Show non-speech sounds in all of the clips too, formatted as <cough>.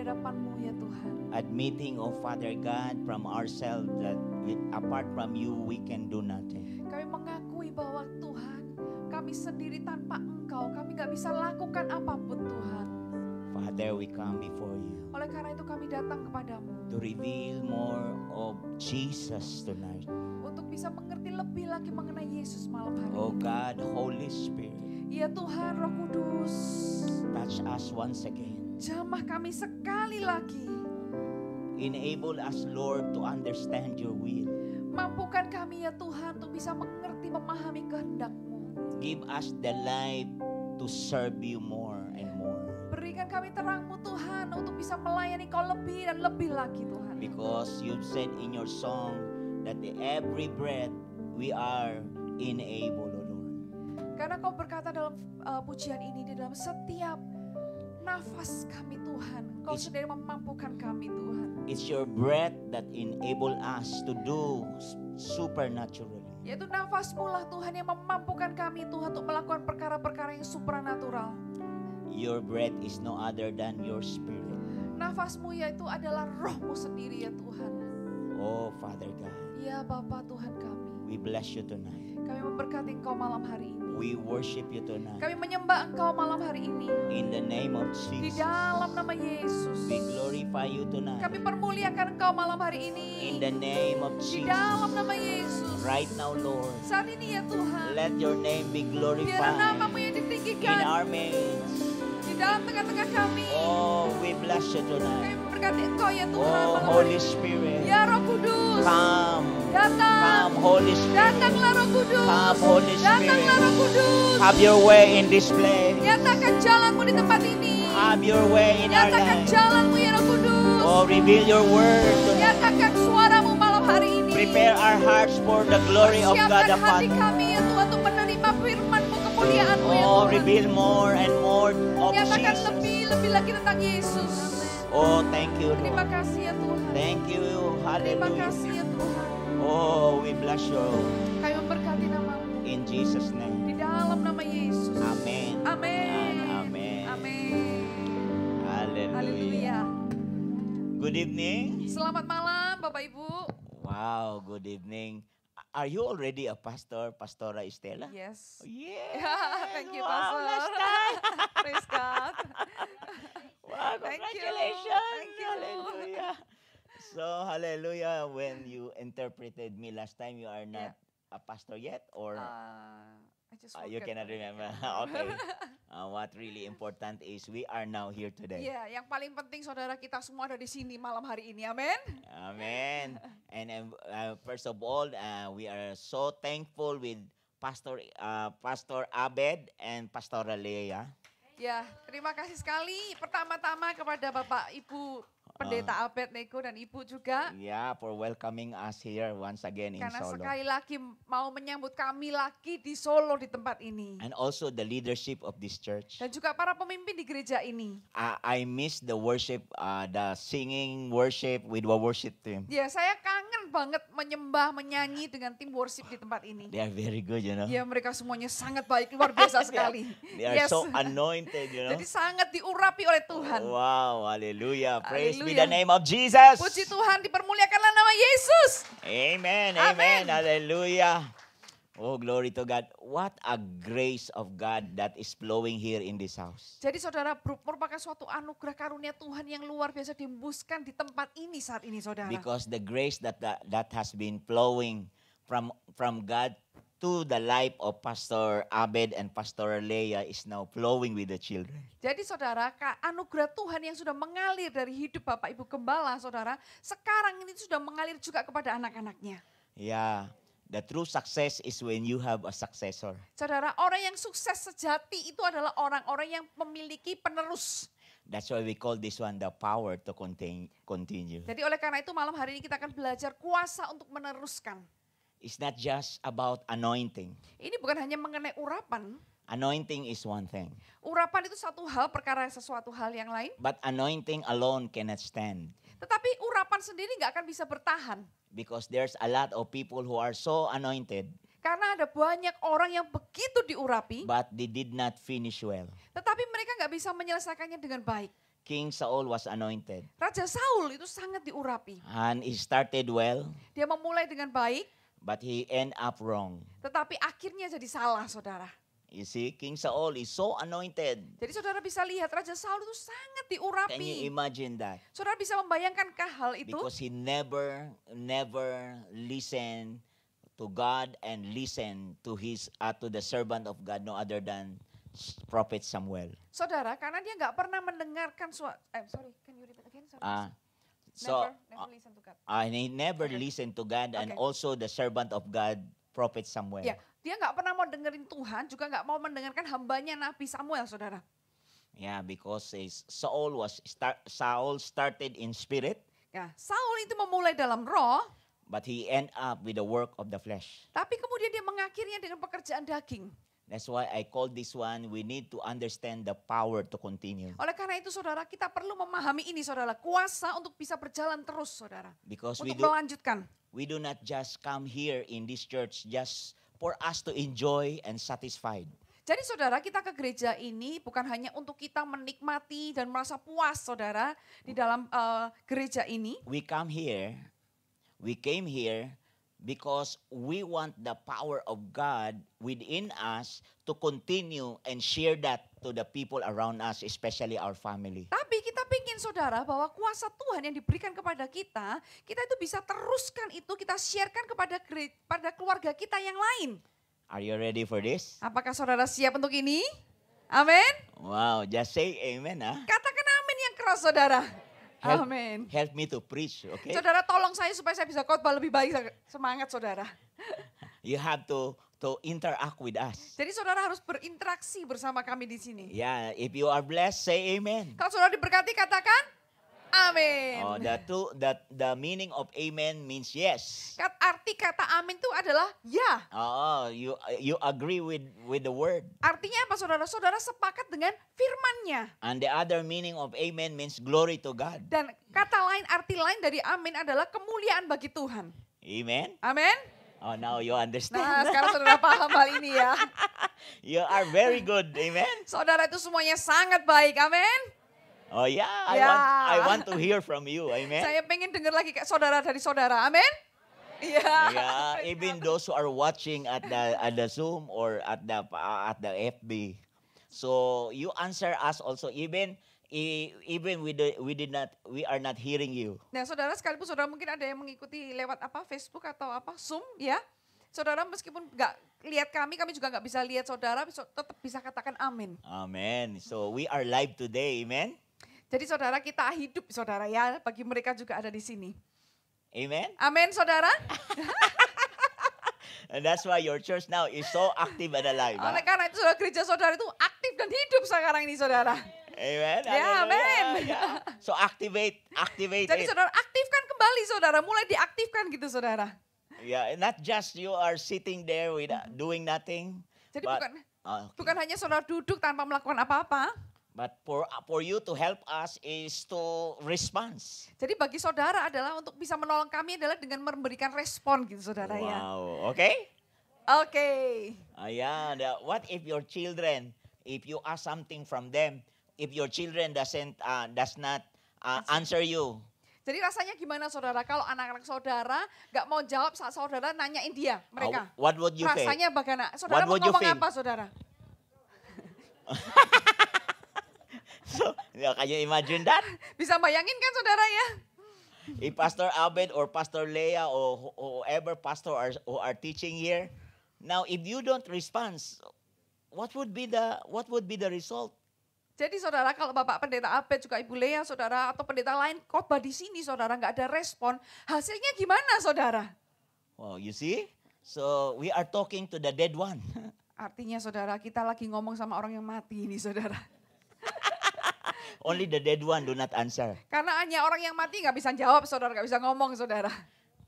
hadapanmu ya Tuhan. Admitting, oh Father God, from ourselves that apart from you we can do nothing. Kami mengakui bahwa Tuhan, kami sendiri tanpa Engkau, kami nggak bisa lakukan apapun Tuhan. Father, we come before you. Oleh karena itu kami datang kepadamu. To reveal more of Jesus tonight. Untuk bisa mengerti lebih lagi mengenai Yesus malam hari. Oh God, Holy Spirit. Ya Tuhan, Roh Kudus. Touch us once again. Jamah kami sekali lagi. Enable us Lord to understand your will. Mampukan kami ya Tuhan untuk bisa mengerti memahami kehendakmu. Give us the light to serve you more and more. Berikan kami terangmu Tuhan untuk bisa melayani kau lebih dan lebih lagi Tuhan. Because you said in your song that every breath we are enabled, Lord. Karena kau berkata dalam uh, pujian ini di dalam setiap nafas kami Tuhan. Kau it's, sendiri memampukan kami Tuhan. It's your breath that enable us to do supernaturally. Yaitu nafasmu lah Tuhan yang memampukan kami Tuhan untuk melakukan perkara-perkara yang supranatural. Your breath is no other than your spirit. Nafasmu yaitu adalah rohmu sendiri ya Tuhan. Oh Father God. Ya Bapa Tuhan kami. We bless you tonight. Kami memberkati Engkau malam hari ini. We worship you tonight. Kami menyembah Engkau malam hari ini. In the name of Jesus. Di dalam nama Yesus. We glorify you tonight. Kami permuliakan Engkau malam hari ini. In the name of Jesus. Di dalam nama Yesus. Right now, Lord. Saat ini ya Tuhan. Let your name be glorified. Biar namamu yang ditinggikan. In our midst. Di dalam tengah-tengah kami. Oh, we bless you tonight. Kami berkati Engkau ya Tuhan. Oh, Holy Spirit. Ya Roh Kudus. Come. Datang. Come Holy Datanglah Roh Kudus. Come Holy Datanglah Roh Kudus. Have your way in this place. Nyatakan jalanmu di tempat ini. Have your way in Nyatakan our life. jalanmu ya Roh Kudus. Oh, reveal your word. Nyatakan suaramu malam hari ini. Prepare our hearts for the glory of God the hati kami ya Tuhan untuk menerima firman-Mu kemuliaan ya oh, reveal more and more of Nyatakan lebih, lebih lagi tentang Yesus. Oh, thank you. Terima kasih ya Tuhan. Thank you. Hallelujah. Terima kasih ya Tuhan. Oh, we bless you. Kami memberkati namamu. In Jesus name. Di dalam nama Yesus. Amin. Amin. Amin. Amin. Haleluya. Good evening. Selamat malam Bapak Ibu. Wow, good evening. Are you already a pastor, Pastora Estela? Yes. Oh, Yeah, <laughs> thank you, wow, Pastor. <laughs> Praise God. wow, congratulations. Thank you. Thank you. Hallelujah so hallelujah when you interpreted me last time you are not yeah. a pastor yet or uh, I just uh, you cannot remember. <laughs> <laughs> okay. Uh, what really important is we are now here today. Yeah, yang paling penting saudara kita semua ada di sini malam hari ini. Amin. Amen. <laughs> And uh, first of all, uh, we are so thankful with Pastor uh, Pastor Abed and Pastor Leia. Ya, terima kasih sekali pertama-tama kepada Bapak Ibu Pendeta uh, Albert Neko dan Ibu juga. Ya, yeah, for welcoming us here once again in Karena Solo. Karena sekali lagi mau menyambut kami lagi di Solo di tempat ini. And also the leadership of this church. Dan juga para pemimpin di gereja ini. I, ah, I miss the worship, uh, the singing worship with our worship team. Ya, yeah, saya kangen banget menyembah, menyanyi dengan tim worship di tempat ini. They are very good, you know. Ya, yeah, mereka semuanya sangat baik, luar biasa <laughs> sekali. they are, yes. so anointed, you know. Jadi sangat diurapi oleh Tuhan. Wow, haleluya, praise be the name of Jesus. Puji Tuhan, dipermuliakanlah nama Yesus. Amen, amen, amen. hallelujah. Oh glory to God. What a grace of God that is flowing here in this house. Jadi saudara merupakan suatu anugerah karunia Tuhan yang luar biasa dihembuskan di tempat ini saat ini saudara. Because the grace that that, that has been flowing from from God to the life of Pastor Abed and Pastor Leia is now flowing with the children. Jadi saudara, anugerah Tuhan yang sudah mengalir dari hidup Bapak Ibu Gembala, saudara, sekarang ini sudah mengalir juga kepada anak-anaknya. Ya, the true success is when you have a successor. Saudara, orang yang sukses sejati itu adalah orang-orang yang memiliki penerus. That's why we call this one the power to continue. Jadi oleh karena itu malam hari ini kita akan belajar kuasa untuk meneruskan. It's not just about anointing. Ini bukan hanya mengenai urapan. Anointing is one thing. Urapan itu satu hal, perkara sesuatu hal yang lain. But anointing alone cannot stand. Tetapi urapan sendiri nggak akan bisa bertahan. Because there's a lot of people who are so anointed. Karena ada banyak orang yang begitu diurapi. But they did not finish well. Tetapi mereka nggak bisa menyelesaikannya dengan baik. King Saul was anointed. Raja Saul itu sangat diurapi. And he started well. Dia memulai dengan baik. But he end up wrong. Tetapi akhirnya jadi salah, saudara. You see, King Saul is so anointed. Jadi saudara bisa lihat Raja Saul itu sangat diurapi. Can you imagine that? Saudara bisa membayangkankah hal itu? Because he never, never listen to God and listen to his, uh, to the servant of God, no other than Prophet Samuel. Saudara, karena dia nggak pernah mendengarkan suara. I'm eh, sorry, can you repeat again? Sorry. Uh, So never, never uh, listen to God. I never okay. listen to God and okay. also the servant of God, prophet Samuel. Yeah, dia nggak pernah mau dengerin Tuhan, juga nggak mau mendengarkan hambanya Nabi Samuel, saudara. Ya, yeah, because Saul was start, Saul started in spirit. Ya, Saul itu memulai dalam roh. But he end up with the work of the flesh. Tapi kemudian dia mengakhirinya dengan pekerjaan daging. That's why I call this one, we need to understand the power to continue. Oleh karena itu saudara, kita perlu memahami ini saudara, kuasa untuk bisa berjalan terus saudara. Because untuk we do, melanjutkan. We do not just come here in this church just for us to enjoy and satisfied. Jadi saudara, kita ke gereja ini bukan hanya untuk kita menikmati dan merasa puas saudara di dalam uh, gereja ini. We come here, we came here because we want the power of God within us to continue and share that to the people around us, especially our family. Tapi kita pingin saudara bahwa kuasa Tuhan yang diberikan kepada kita, kita itu bisa teruskan itu, kita sharekan kepada pada keluarga kita yang lain. Are you ready for this? Apakah saudara siap untuk ini? Amin. Wow, just say amen ah. Katakan amin yang keras saudara. Help, Amin. Help me to preach, oke? Okay? Saudara tolong saya supaya saya bisa khotbah lebih baik. Semangat saudara. <laughs> You have to to interact with us. Jadi saudara harus berinteraksi bersama kami di sini. Yeah, if you are blessed, say amen. Kalau saudara diberkati katakan amin. Oh, that too, that the meaning of amen means yes. Kat, arti kata amin itu adalah ya. Oh, you you agree with with the word. Artinya apa saudara-saudara sepakat dengan firmannya. And the other meaning of amen means glory to God. Dan kata lain arti lain dari amin adalah kemuliaan bagi Tuhan. Amen. Amin. Oh, now you understand. Nah, sekarang saudara paham hal ini ya. <laughs> You are very good, amen. Saudara itu semuanya sangat baik, amen. Oh ya, yeah, I, ya. Want, I want to hear from you, amen. Saya pengen dengar lagi kayak saudara dari saudara, amin. Iya. Yeah. yeah, even those who are watching at the at the Zoom or at the at the FB, so you answer us also even e, even we, do, we did not we are not hearing you. Nah, saudara sekalipun saudara mungkin ada yang mengikuti lewat apa Facebook atau apa Zoom ya. Saudara meskipun nggak lihat kami, kami juga nggak bisa lihat saudara, tetap bisa katakan amin. Amin. So we are live today, amen. Jadi saudara kita hidup saudara ya, bagi mereka juga ada di sini. Amen. Amin saudara. <laughs> And that's why your church now is so active and alive. Oleh ah. karena itu saudara gereja saudara itu aktif dan hidup sekarang ini saudara. Amen. Ya, yeah, amen. Yeah. So activate, activate. Jadi saudara aktifkan kembali saudara, mulai diaktifkan gitu saudara. Ya, yeah, not just you are sitting there without uh, doing nothing. Jadi but, bukan oh, ah, okay. bukan hanya saudara duduk tanpa melakukan apa-apa. But for uh, for you to help us is to respond. Jadi bagi saudara adalah untuk bisa menolong kami adalah dengan memberikan respon gitu saudara wow. ya. Wow, oke? Okay? Oke. Okay. Uh, yeah, what if your children, if you ask something from them, if your children doesn't uh, does not uh, answer you. Jadi rasanya gimana saudara kalau anak-anak saudara nggak mau jawab saat saudara nanyain dia ah, mereka. Uh, what would you Rasanya bagaimana? Saudara what mau ngomong apa saudara? <laughs> so, <laughs> ya can imagine that? Bisa bayangin kan saudara ya? If Pastor Abed or Pastor Leah or whoever pastor are, who are teaching here, now if you don't respond, what would be the what would be the result? Jadi saudara kalau Bapak Pendeta Abed juga Ibu Leah saudara atau pendeta lain khotbah di sini saudara nggak ada respon, hasilnya gimana saudara? Wow, you see? So we are talking to the dead one. <laughs> Artinya saudara kita lagi ngomong sama orang yang mati ini saudara. Only the dead one do not answer. Karena hanya orang yang mati nggak bisa jawab, saudara nggak bisa ngomong, saudara.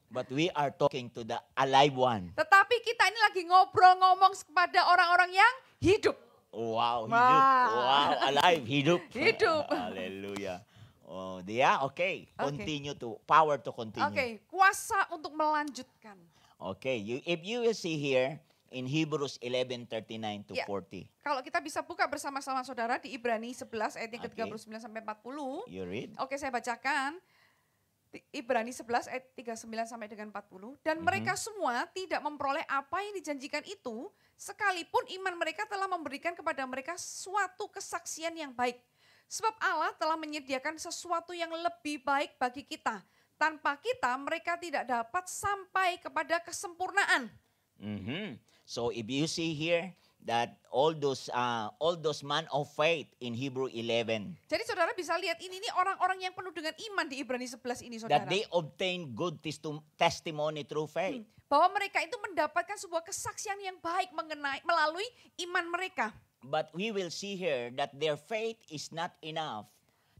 But we are talking to the alive one. Tetapi kita ini lagi ngobrol ngomong kepada orang-orang yang hidup. Wow, hidup. Wow, wow alive, hidup. <laughs> hidup. Haleluya. Oh, dia oke. Okay. Continue okay. to power to continue. Oke, okay. kuasa untuk melanjutkan. Oke, okay. you if you will see here, in Hebrews 11:39 to ya. 40. Kalau kita bisa buka bersama-sama saudara di Ibrani 11 ayat yang ke-39 okay. sampai 40. You read. Oke, okay, saya bacakan. Ibrani 11 ayat 39 sampai dengan 40 dan mm -hmm. mereka semua tidak memperoleh apa yang dijanjikan itu sekalipun iman mereka telah memberikan kepada mereka suatu kesaksian yang baik sebab Allah telah menyediakan sesuatu yang lebih baik bagi kita tanpa kita mereka tidak dapat sampai kepada kesempurnaan. Mm -hmm. So if you see here that all those uh, all those man of faith in Hebrew 11. Jadi saudara bisa lihat ini ini orang-orang yang penuh dengan iman di Ibrani 11 ini saudara. That they obtain good testimony through faith. Hmm. Bahwa mereka itu mendapatkan sebuah kesaksian yang baik mengenai melalui iman mereka. But we will see here that their faith is not enough.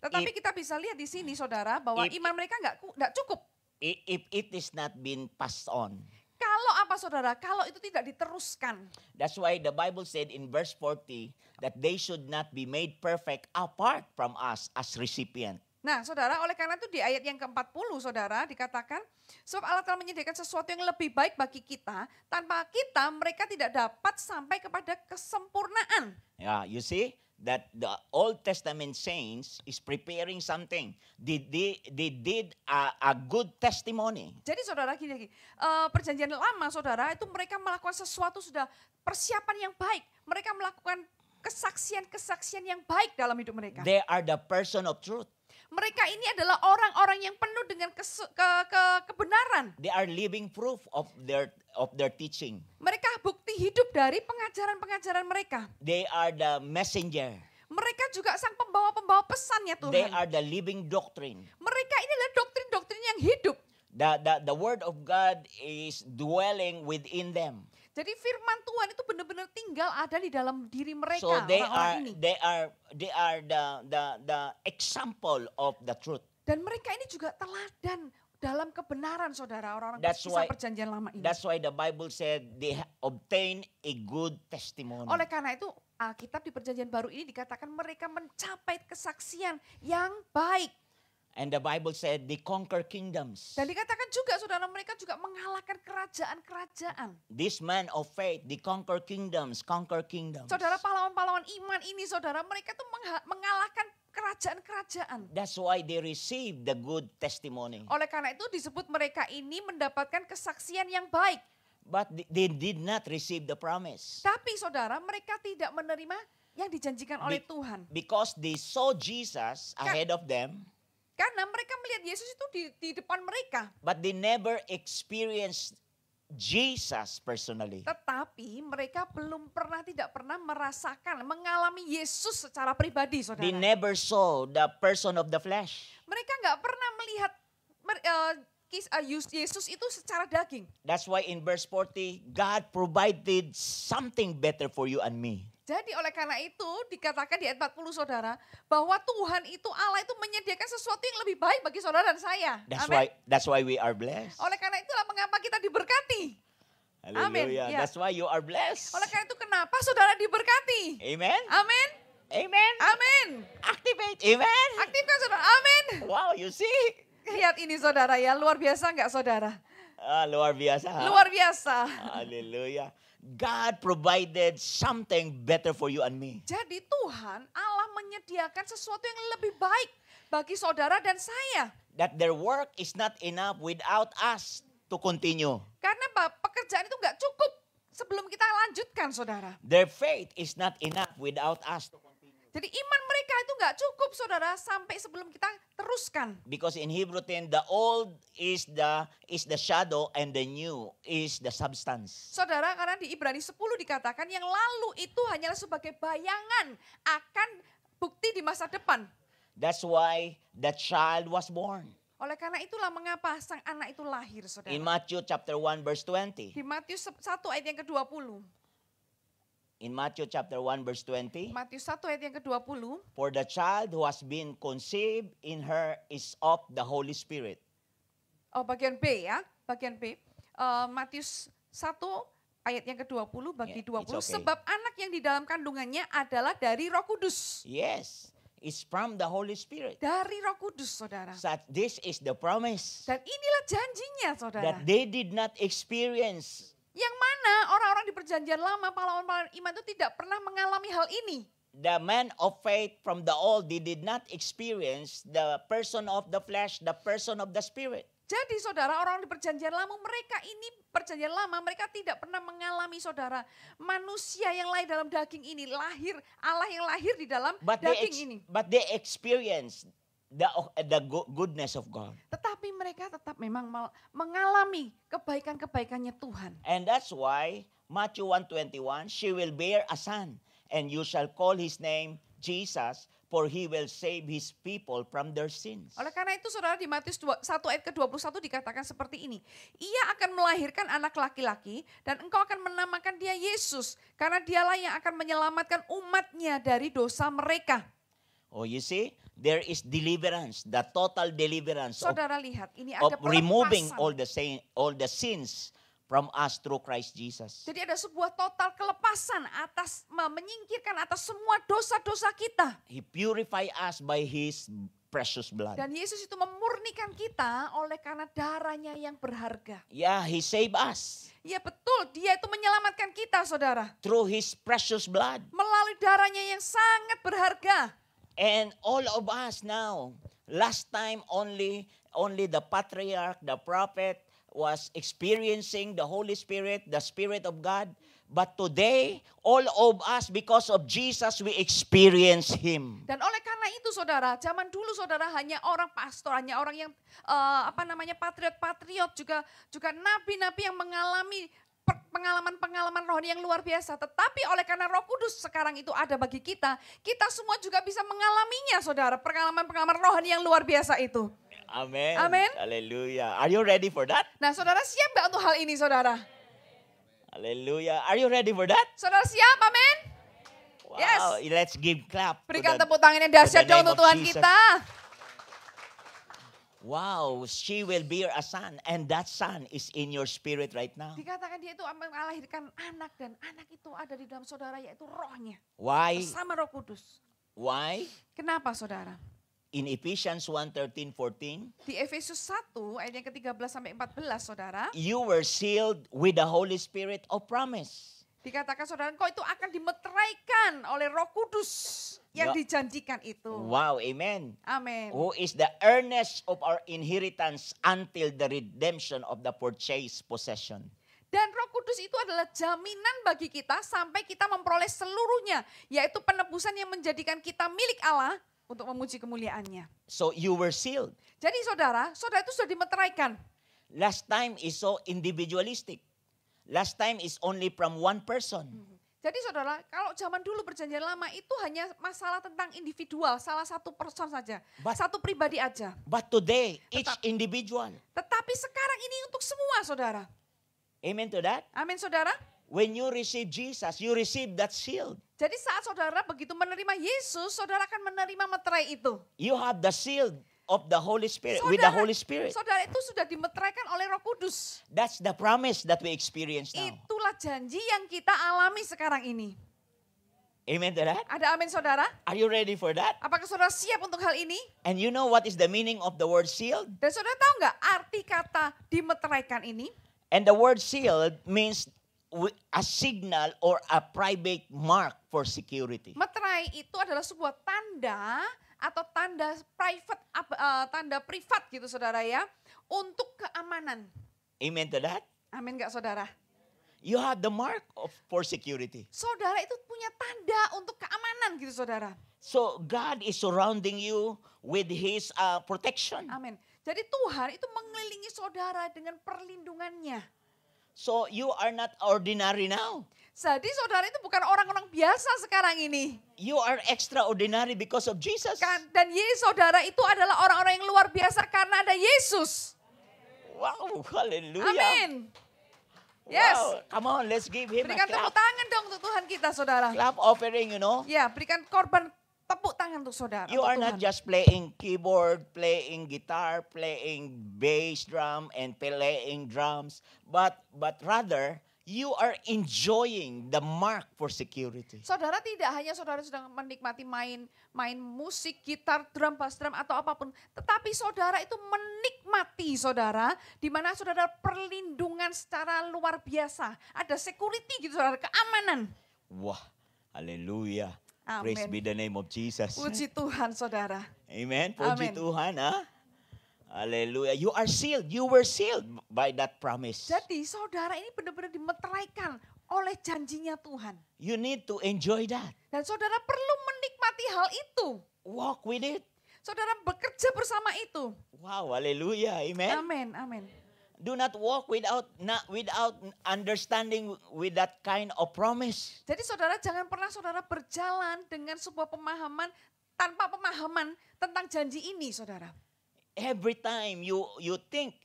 Tetapi if, kita bisa lihat di sini saudara bahwa if, iman mereka nggak cukup. if it is not been passed on kalau apa saudara, kalau itu tidak diteruskan. That's why the Bible said in verse 40 that they should not be made perfect apart from us as recipient. Nah saudara, oleh karena itu di ayat yang ke-40 saudara dikatakan, sebab Allah telah menyediakan sesuatu yang lebih baik bagi kita, tanpa kita mereka tidak dapat sampai kepada kesempurnaan. Ya, yeah, you see, that the Old Testament saints is preparing something. They, they, they did a, a good testimony. Jadi saudara gini gini. uh, eh, perjanjian lama saudara itu mereka melakukan sesuatu sudah persiapan yang baik. Mereka melakukan kesaksian-kesaksian yang baik dalam hidup mereka. They are the person of truth. Mereka ini adalah orang-orang yang penuh dengan kesu, ke, ke, kebenaran. They are living proof of their of their teaching. Mereka bukti hidup dari pengajaran-pengajaran mereka. They are the messenger. Mereka juga sang pembawa-pembawa pesan ya Tuhan. They are the living doctrine. Mereka ini adalah doktrin-doktrin yang hidup. The, the, the word of God is dwelling within them jadi firman Tuhan itu benar-benar tinggal ada di dalam diri mereka so orang-orang are, ini. They are they are the the the example of the truth. Dan mereka ini juga teladan dalam kebenaran saudara orang-orang kisah why, perjanjian lama ini. That's why the Bible said they obtain a good testimony. Oleh karena itu Alkitab di perjanjian baru ini dikatakan mereka mencapai kesaksian yang baik. And the Bible said they conquer kingdoms. Dan dikatakan juga saudara mereka juga mengalahkan kerajaan-kerajaan. This man of faith, they conquer kingdoms, conquer kingdoms. Saudara pahlawan-pahlawan iman ini saudara mereka tuh mengalahkan kerajaan-kerajaan. That's why they receive the good testimony. Oleh karena itu disebut mereka ini mendapatkan kesaksian yang baik. But they did not receive the promise. Tapi saudara mereka tidak menerima yang dijanjikan oleh Be, Tuhan. Because they saw Jesus ahead of them. Karena mereka melihat Yesus itu di, di depan mereka. But they never experienced Jesus personally. Tetapi mereka belum pernah tidak pernah merasakan mengalami Yesus secara pribadi, saudara. They never saw the person of the flesh. Mereka nggak pernah melihat uh, Uh, Yesus itu secara daging. That's why in verse 40, God provided something better for you and me. Jadi oleh karena itu dikatakan di ayat 40 saudara bahwa Tuhan itu Allah itu menyediakan sesuatu yang lebih baik bagi saudara dan saya. That's Amen. why that's why we are blessed. Oleh karena itulah mengapa kita diberkati. Amen. Yeah. Iya. That's why you are blessed. Oleh karena itu kenapa saudara diberkati? Amen. Amin. Amen. Amen. Activate. Amen. Aktifkan saudara. Amin. Wow, you see. <laughs> Lihat ini saudara ya, luar biasa nggak saudara? Ah, luar biasa. Ha? Luar biasa. Haleluya. God provided something better for you and me. Jadi Tuhan Allah menyediakan sesuatu yang lebih baik bagi saudara dan saya. That their work is not enough without us to continue. Karena pekerjaan itu nggak cukup sebelum kita lanjutkan saudara. Their faith is not enough without us to continue. Jadi iman mereka itu nggak cukup saudara sampai sebelum kita teruskan. Because in Hebrew 10 the old is the is the shadow and the new is the substance. Saudara karena di Ibrani 10 dikatakan yang lalu itu hanyalah sebagai bayangan akan bukti di masa depan. That's why the child was born. Oleh karena itulah mengapa sang anak itu lahir, saudara. In Matthew chapter one verse twenty. Di Matius 1 ayat yang ke puluh. In Matthew chapter 1 verse 20. Matius 1 ayat yang ke-20. For the child who has been conceived in her is of the Holy Spirit. Oh, bagian B ya, bagian B. Uh, Matius 1 ayat yang ke-20 bagi yeah, 20 okay. sebab anak yang di dalam kandungannya adalah dari Roh Kudus. Yes. It's from the Holy Spirit. Dari Roh Kudus, saudara. That this is the promise. Dan inilah janjinya, saudara. That they did not experience yang mana orang-orang di perjanjian lama, pahlawan-pahlawan iman itu tidak pernah mengalami hal ini. The man of faith from the old, they did not experience the person of the flesh, the person of the spirit. Jadi saudara orang orang di perjanjian lama mereka ini perjanjian lama mereka tidak pernah mengalami saudara manusia yang lahir dalam daging ini lahir Allah yang lahir di dalam but daging ini. But they experience the, the goodness of God. Tetapi mereka tetap memang mengalami kebaikan-kebaikannya Tuhan. And that's why Matthew 1:21, she will bear a son and you shall call his name Jesus for he will save his people from their sins. Oleh karena itu Saudara di Matius 1 ayat ke-21 dikatakan seperti ini. Ia akan melahirkan anak laki-laki dan engkau akan menamakan dia Yesus karena dialah yang akan menyelamatkan umatnya dari dosa mereka. Oh, you see, there is deliverance, the total deliverance Saudara of, lihat, ini ada of removing all the sin, all the sins from us through Christ Jesus. Jadi ada sebuah total kelepasan atas menyingkirkan atas semua dosa-dosa kita. He purify us by his precious blood. Dan Yesus itu memurnikan kita oleh karena darahnya yang berharga. Yeah, he save us. Ya betul, dia itu menyelamatkan kita saudara. Through his precious blood. Melalui darahnya yang sangat berharga. And all of us now, last time only only the patriarch, the prophet was experiencing the Holy Spirit, the Spirit of God. But today, all of us, because of Jesus, we experience Him. Dan oleh karena itu, saudara, zaman dulu, saudara, hanya orang pastor, hanya orang yang uh, apa namanya patriot, patriot juga, juga nabi-nabi yang mengalami pengalaman-pengalaman rohani yang luar biasa. Tetapi oleh karena roh kudus sekarang itu ada bagi kita, kita semua juga bisa mengalaminya saudara, pengalaman-pengalaman rohani yang luar biasa itu. Amin. Amin. Haleluya. Are you ready for that? Nah saudara siap gak untuk hal ini saudara? Haleluya. Are you ready for that? Saudara siap, amin. Wow, yes. let's give clap. Berikan tepuk tangan yang dahsyat untuk Tuhan Jesus. kita. Wow, she will bear a son and that son is in your spirit right now. Dikatakan dia itu melahirkan anak dan anak itu ada di dalam saudara yaitu rohnya. Why? Sama roh kudus. Why? Kenapa saudara? In Ephesians 1:13 14. Di Efesus 1 ayat yang ke-13 sampai 14 saudara. You were sealed with the Holy Spirit of promise. Dikatakan saudara, kau itu akan dimeteraikan oleh Roh Kudus yang dijanjikan itu. Wow, amen. Amen. Who is the earnest of our inheritance until the redemption of the purchased possession. Dan Roh Kudus itu adalah jaminan bagi kita sampai kita memperoleh seluruhnya, yaitu penebusan yang menjadikan kita milik Allah untuk memuji kemuliaannya. So you were sealed. Jadi saudara, saudara itu sudah dimeteraikan. Last time is so individualistic. Last time is only from one person. Hmm. Jadi saudara, kalau zaman dulu perjanjian lama itu hanya masalah tentang individual, salah satu person saja, but, satu pribadi aja. But today each individual. Tetapi sekarang ini untuk semua saudara. Amen to that. Amin saudara. When you receive Jesus, you receive that shield. Jadi saat saudara begitu menerima Yesus, saudara akan menerima meterai itu. You have the shield of the Holy Spirit saudara, with the Holy Spirit. Saudara itu sudah dimeteraikan oleh Roh Kudus. That's the promise that we experience now. Itulah janji yang kita alami sekarang ini. Amen to that? Ada amin saudara? Are you ready for that? Apakah saudara siap untuk hal ini? And you know what is the meaning of the word sealed? Dan saudara tahu nggak arti kata dimeteraikan ini? And the word sealed means a signal or a private mark for security. Meterai itu adalah sebuah tanda atau tanda private uh, tanda privat gitu saudara ya untuk keamanan. amin to that? Amin gak saudara? You have the mark of for security. Saudara itu punya tanda untuk keamanan gitu saudara. So God is surrounding you with his uh, protection. Amin. Jadi Tuhan itu mengelilingi saudara dengan perlindungannya. So you are not ordinary now. Jadi saudara itu bukan orang-orang biasa sekarang ini. You are extraordinary because of Jesus. Kan? Dan Yesus saudara itu adalah orang-orang yang luar biasa karena ada Yesus. Wow, haleluya. Amin. Yes. Wow. Come on, let's give him berikan a tepuk tangan dong untuk Tuhan kita, saudara. Clap offering, you know. Ya, berikan korban tepuk tangan untuk saudara. You untuk are Tuhan. not just playing keyboard, playing guitar, playing bass drum and playing drums, but but rather You are enjoying the mark for security. Saudara tidak hanya saudara sedang menikmati main main musik, gitar, drum, bass drum atau apapun, tetapi saudara itu menikmati saudara di mana saudara perlindungan secara luar biasa. Ada security gitu saudara, keamanan. Wah, haleluya. Amen. Praise be the name of Jesus. Puji Tuhan saudara. Amen. Puji Amen. Tuhan ah. Haleluya. You are sealed. You were sealed by that promise. Jadi saudara ini benar-benar dimeteraikan oleh janjinya Tuhan. You need to enjoy that. Dan saudara perlu menikmati hal itu. Walk with it. Saudara bekerja bersama itu. Wow, haleluya. Amen. Amen, amen. Do not walk without not without understanding with that kind of promise. Jadi saudara jangan pernah saudara berjalan dengan sebuah pemahaman tanpa pemahaman tentang janji ini, saudara every time you you think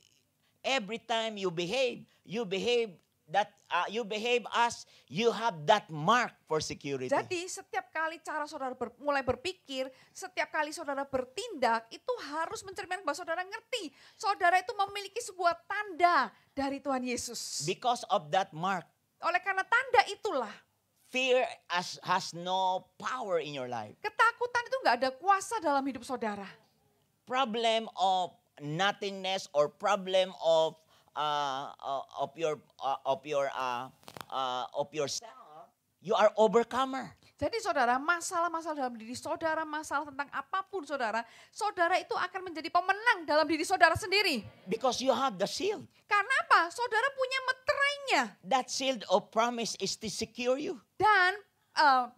every time you behave you behave that uh, you behave as you have that mark for security. Jadi setiap kali cara saudara ber, mulai berpikir, setiap kali saudara bertindak itu harus mencerminkan bahwa saudara ngerti saudara itu memiliki sebuah tanda dari Tuhan Yesus. Because of that mark. Oleh karena tanda itulah Fear has, has no power in your life. Ketakutan itu nggak ada kuasa dalam hidup saudara problem of nothingness or problem of uh, uh, of your uh, of your uh, uh, of yourself, you are overcomer. Jadi saudara, masalah-masalah dalam diri saudara, masalah tentang apapun saudara, saudara itu akan menjadi pemenang dalam diri saudara sendiri. Because you have the shield. Karena apa? Saudara punya meterainya. That shield of promise is to secure you. Dan uh,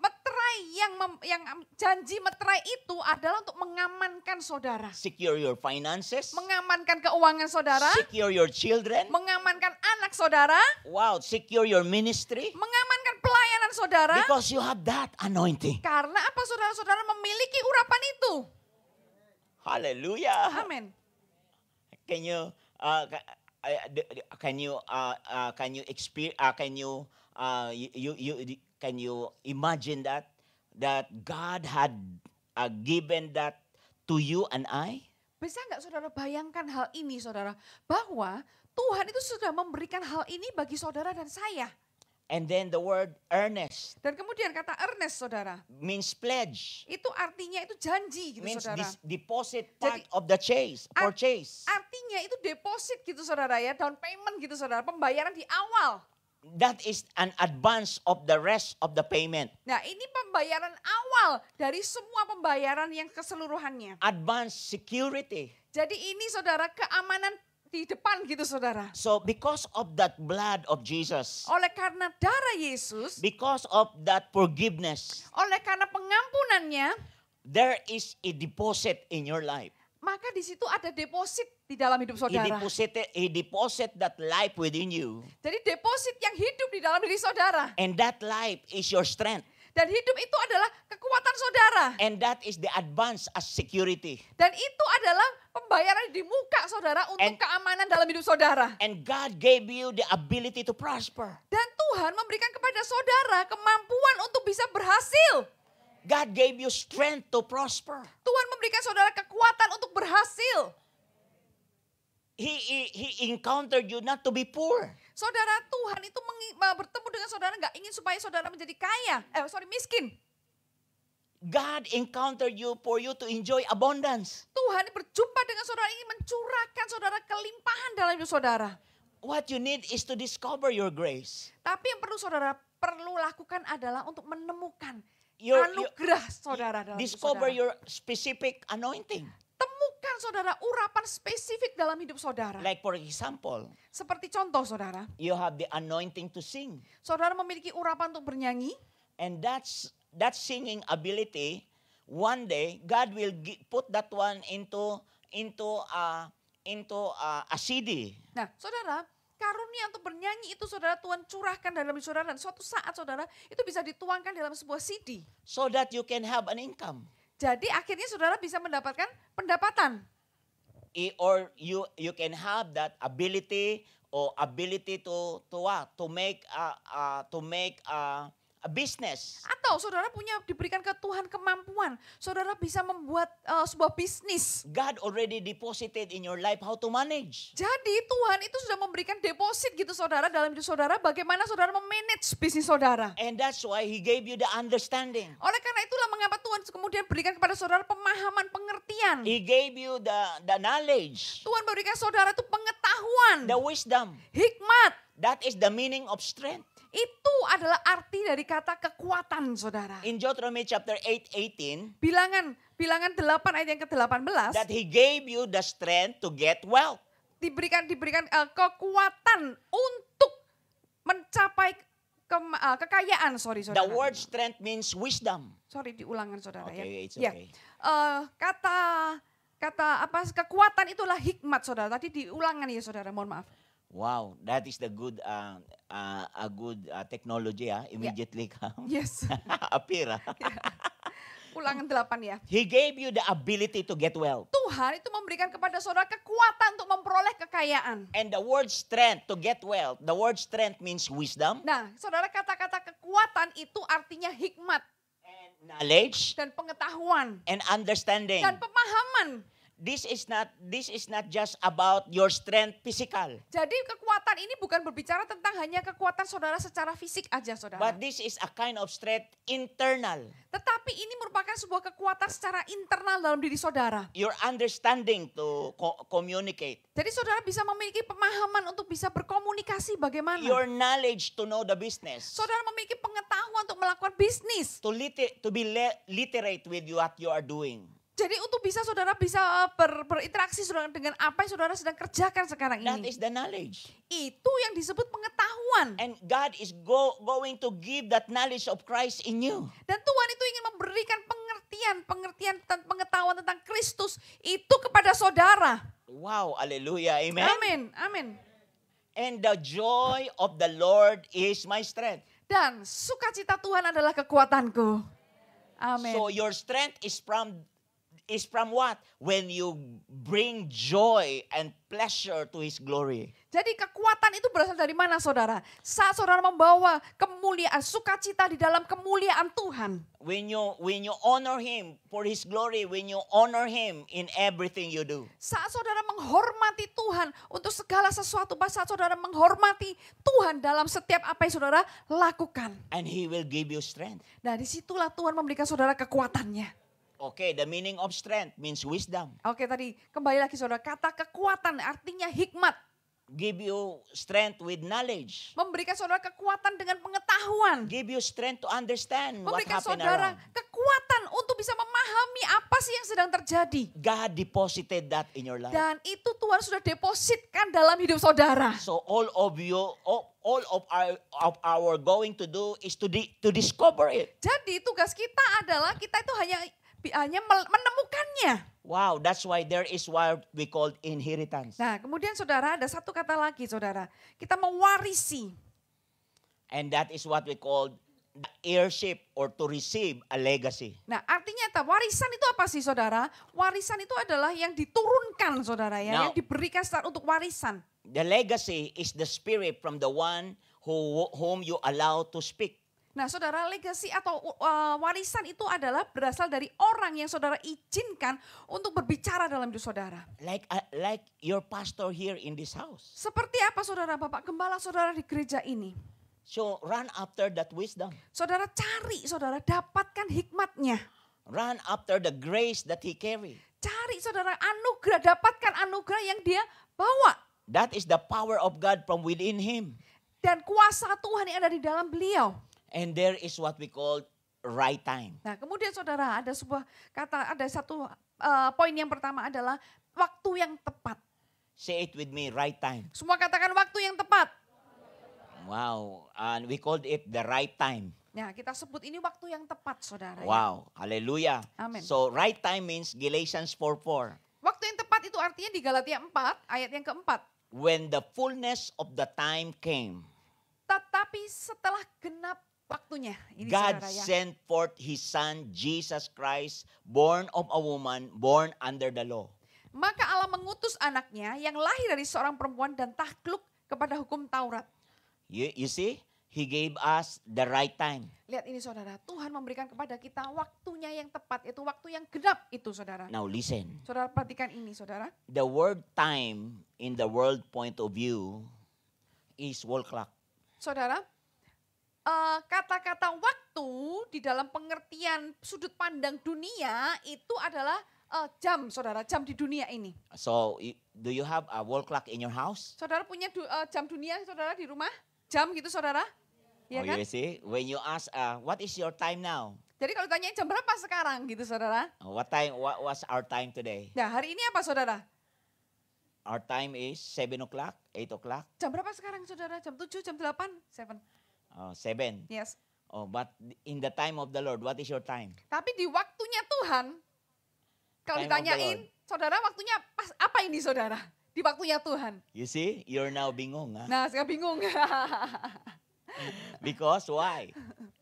meterai yang mem, yang janji meterai itu adalah untuk mengamankan saudara. Secure your finances. Mengamankan keuangan saudara. Secure your children. Mengamankan anak saudara. Wow, secure your ministry. Mengamankan pelayanan saudara. Because you have that anointing. Karena apa saudara-saudara memiliki urapan itu. Haleluya. Amin. Can you uh, uh, uh can you uh, uh, can you experience uh, can you uh, you, you, you can you imagine that? that God had uh, given that to you and I? Bisa nggak saudara bayangkan hal ini saudara? Bahwa Tuhan itu sudah memberikan hal ini bagi saudara dan saya. And then the word earnest. Dan kemudian kata earnest saudara. Means pledge. Itu artinya itu janji gitu means saudara. Means deposit part Jadi, of the chase, purchase. Art, artinya itu deposit gitu saudara ya, down payment gitu saudara, pembayaran di awal. That is an advance of the rest of the payment. Nah, ini pembayaran awal dari semua pembayaran yang keseluruhannya. Advance security. Jadi ini saudara keamanan di depan gitu saudara. So because of that blood of Jesus. Oleh karena darah Yesus. Because of that forgiveness. Oleh karena pengampunannya. There is a deposit in your life maka di situ ada deposit di dalam hidup saudara. He deposited, he deposit that life within you. Jadi deposit yang hidup di dalam diri saudara. And that life is your strength. Dan hidup itu adalah kekuatan saudara. And that is the advance as security. Dan itu adalah pembayaran di muka saudara untuk and, keamanan dalam hidup saudara. And God gave you the ability to prosper. Dan Tuhan memberikan kepada saudara kemampuan untuk bisa berhasil. God gave you strength to prosper. Tuhan memberikan saudara kekuatan untuk berhasil. He, he, he encountered you not to be poor. Saudara Tuhan itu meng, eh, bertemu dengan saudara nggak ingin supaya saudara menjadi kaya, eh sorry miskin. God encountered you for you to enjoy abundance. Tuhan berjumpa dengan saudara ingin mencurahkan saudara kelimpahan dalam hidup saudara. What you need is to discover your grace. Tapi yang perlu saudara perlu lakukan adalah untuk menemukan your, anugerah saudara dalam discover your specific anointing. Temukan saudara urapan spesifik dalam hidup saudara. Like for example. Seperti contoh saudara. You have the anointing to sing. Saudara memiliki urapan untuk bernyanyi. And that's that singing ability one day God will put that one into into a uh, into uh, a CD. Nah, saudara, karunia untuk bernyanyi itu saudara Tuhan curahkan dalam saudara dan suatu saat saudara itu bisa dituangkan dalam sebuah CD. So that you can have an income. Jadi akhirnya saudara bisa mendapatkan pendapatan. or you you can have that ability or ability to to what? to make uh, uh, to make uh, A business. Atau saudara punya diberikan ke Tuhan kemampuan, saudara bisa membuat uh, sebuah bisnis. God already deposited in your life how to manage. Jadi Tuhan itu sudah memberikan deposit gitu saudara dalam hidup saudara bagaimana saudara memanage bisnis saudara. And that's why he gave you the understanding. Oleh karena itulah mengapa Tuhan kemudian berikan kepada saudara pemahaman, pengertian. He gave you the the knowledge. Tuhan berikan saudara itu pengetahuan. The wisdom. Hikmat. That is the meaning of strength. Itu adalah arti dari kata kekuatan, saudara. In Deuteronomy chapter 8, Bilangan, bilangan 8 ayat yang ke-18. That he gave you the strength to get wealth. Diberikan, diberikan uh, kekuatan untuk mencapai ke, uh, eh, kekayaan, sorry saudara. The word strength means wisdom. Sorry diulangan saudara ya. okay, ya. It's okay. Ya. Uh, kata kata apa kekuatan itulah hikmat saudara. Tadi diulangan ya saudara, mohon maaf. Wow, that is the good uh, uh, a good uh, technology ya. uh, Immediately yeah. come. Yes. <laughs> Appear. Uh. Ah. yeah. <laughs> Ulangan delapan ya. He gave you the ability to get well. Tuhan itu memberikan kepada saudara kekuatan untuk memperoleh kekayaan. And the word strength to get well. The word strength means wisdom. Nah, saudara kata-kata kekuatan itu artinya hikmat. And knowledge. Dan pengetahuan. And understanding. Dan pemahaman this is not this is not just about your strength physical. Jadi kekuatan ini bukan berbicara tentang hanya kekuatan saudara secara fisik aja saudara. But this is a kind of strength internal. Tetapi ini merupakan sebuah kekuatan secara internal dalam diri saudara. Your understanding to co communicate. Jadi saudara bisa memiliki pemahaman untuk bisa berkomunikasi bagaimana. Your knowledge to know the business. Saudara memiliki pengetahuan untuk melakukan bisnis. To, liter to be literate with what you are doing. Jadi untuk bisa saudara bisa eh, ber, berinteraksi saudara dengan apa yang saudara sedang kerjakan sekarang ini. That is the knowledge. Itu yang disebut pengetahuan. And God is go, going to give that knowledge of Christ in you. Dan Tuhan itu ingin memberikan pengertian, pengertian dan pengetahuan tentang Kristus itu kepada saudara. Wow, haleluya, amen. Amin, amin. And the joy of the Lord is my strength. Dan sukacita Tuhan adalah kekuatanku. Amin. So your strength is from is from what? When you bring joy and pleasure to His glory. Jadi kekuatan itu berasal dari mana saudara? Saat saudara membawa kemuliaan, sukacita di dalam kemuliaan Tuhan. When you when you honor Him for His glory, when you honor Him in everything you do. Saat saudara menghormati Tuhan untuk segala sesuatu, saat saudara menghormati Tuhan dalam setiap apa yang saudara lakukan. And He will give you strength. Nah disitulah Tuhan memberikan saudara kekuatannya. Oke, okay, the meaning of strength means wisdom. okay, tadi kembali lagi Saudara, kata kekuatan artinya hikmat. Give you strength with knowledge. Memberikan saudara kekuatan dengan pengetahuan. Give you strength to understand Memberikan what saudara around. kekuatan untuk bisa memahami apa sih yang sedang terjadi. God deposited that in your life. Dan itu Tuhan sudah depositkan dalam hidup saudara. So all of you, all, of our of our going to do is to to discover it. Jadi tugas kita adalah kita itu hanya nya menemukannya. Wow, that's why there is what we call inheritance. Nah, kemudian saudara ada satu kata lagi saudara, kita mewarisi. And that is what we call heirship or to receive a legacy. Nah, artinya apa? Warisan itu apa sih saudara? Warisan itu adalah yang diturunkan saudara ya, Now, yang diberikan untuk warisan. The legacy is the spirit from the one who, whom you allow to speak. Nah, saudara, legasi atau uh, uh, warisan itu adalah berasal dari orang yang saudara izinkan untuk berbicara dalam hidup saudara. Like uh, like your pastor here in this house. Seperti apa saudara Bapak gembala saudara di gereja ini? So run after that wisdom. Saudara cari, saudara dapatkan hikmatnya. Run after the grace that he carry. Cari saudara anugerah, dapatkan anugerah yang dia bawa. That is the power of God from within him. Dan kuasa Tuhan yang ada di dalam beliau. And there is what we call right time. Nah, kemudian saudara ada sebuah kata ada satu uh, poin yang pertama adalah waktu yang tepat. Say it with me, right time. Semua katakan waktu yang tepat. Wow, and we called it the right time. Nah, kita sebut ini waktu yang tepat, saudara. Ya. Wow, haleluya. Amen. So right time means Galatians 4:4. Waktu yang tepat itu artinya di Galatia 4 ayat yang keempat. When the fullness of the time came. Tetapi setelah genap Waktunya. Ini God raya. sent forth His Son Jesus Christ, born of a woman, born under the law. Maka Allah mengutus anaknya yang lahir dari seorang perempuan dan takluk kepada hukum Taurat. You, you see, He gave us the right time. Lihat ini saudara, Tuhan memberikan kepada kita waktunya yang tepat, yaitu waktu yang genap itu saudara. Now listen. Saudara perhatikan ini saudara. The word time in the world point of view is world clock. Saudara, Eh, kata-kata uh, waktu di dalam pengertian sudut pandang dunia itu adalah uh, jam, saudara, jam di dunia ini. So, do you have a wall clock in your house? Saudara punya du, uh, jam dunia, saudara di rumah? Jam gitu, saudara? Ya oh, kan? you see, when you ask, uh, what is your time now? Jadi kalau tanya jam berapa sekarang gitu, saudara? Oh, what time? What was our time today? Nah, hari ini apa, saudara? Our time is seven o'clock, eight o'clock. Jam berapa sekarang, saudara? Jam tujuh, jam delapan, seven. Oh, seven. Yes. Oh, but in the time of the Lord, what is your time? Tapi di waktunya Tuhan, kalau time ditanyain, saudara waktunya pas apa ini saudara? Di waktunya Tuhan. You see, you're now bingung. Huh? Nah, sekarang bingung. <laughs> Because why?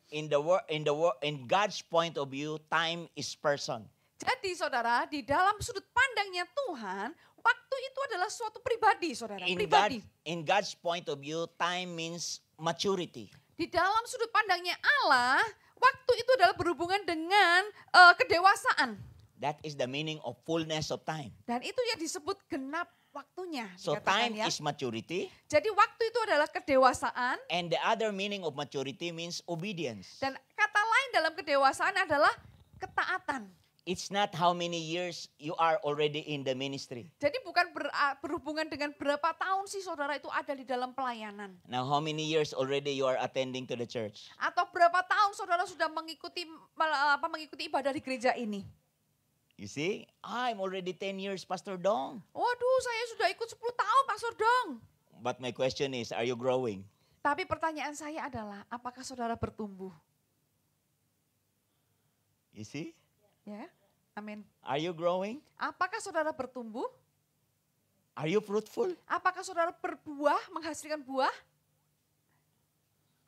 In the world, in the world, in God's point of view, time is person. Jadi saudara, di dalam sudut pandangnya Tuhan, waktu itu adalah suatu pribadi, saudara. In pribadi. God, in God's point of view, time means maturity. Di dalam sudut pandangnya Allah, waktu itu adalah berhubungan dengan uh, kedewasaan. That is the meaning of fullness of time. Dan itu yang disebut genap waktunya. So time ya. is maturity. Jadi waktu itu adalah kedewasaan. And the other meaning of maturity means obedience. Dan kata lain dalam kedewasaan adalah ketaatan. It's not how many years you are already in the ministry. Jadi bukan ber, berhubungan dengan berapa tahun sih saudara itu ada di dalam pelayanan. Now how many years already you are attending to the church? Atau berapa tahun saudara sudah mengikuti apa mengikuti ibadah di gereja ini? You see, I'm already 10 years Pastor Dong. Waduh, saya sudah ikut 10 tahun Pastor Dong. But my question is, are you growing? Tapi pertanyaan saya adalah, apakah saudara bertumbuh? You see? Yeah. Amin. Are you growing? Apakah saudara bertumbuh? Are you fruitful? Apakah saudara berbuah, menghasilkan buah?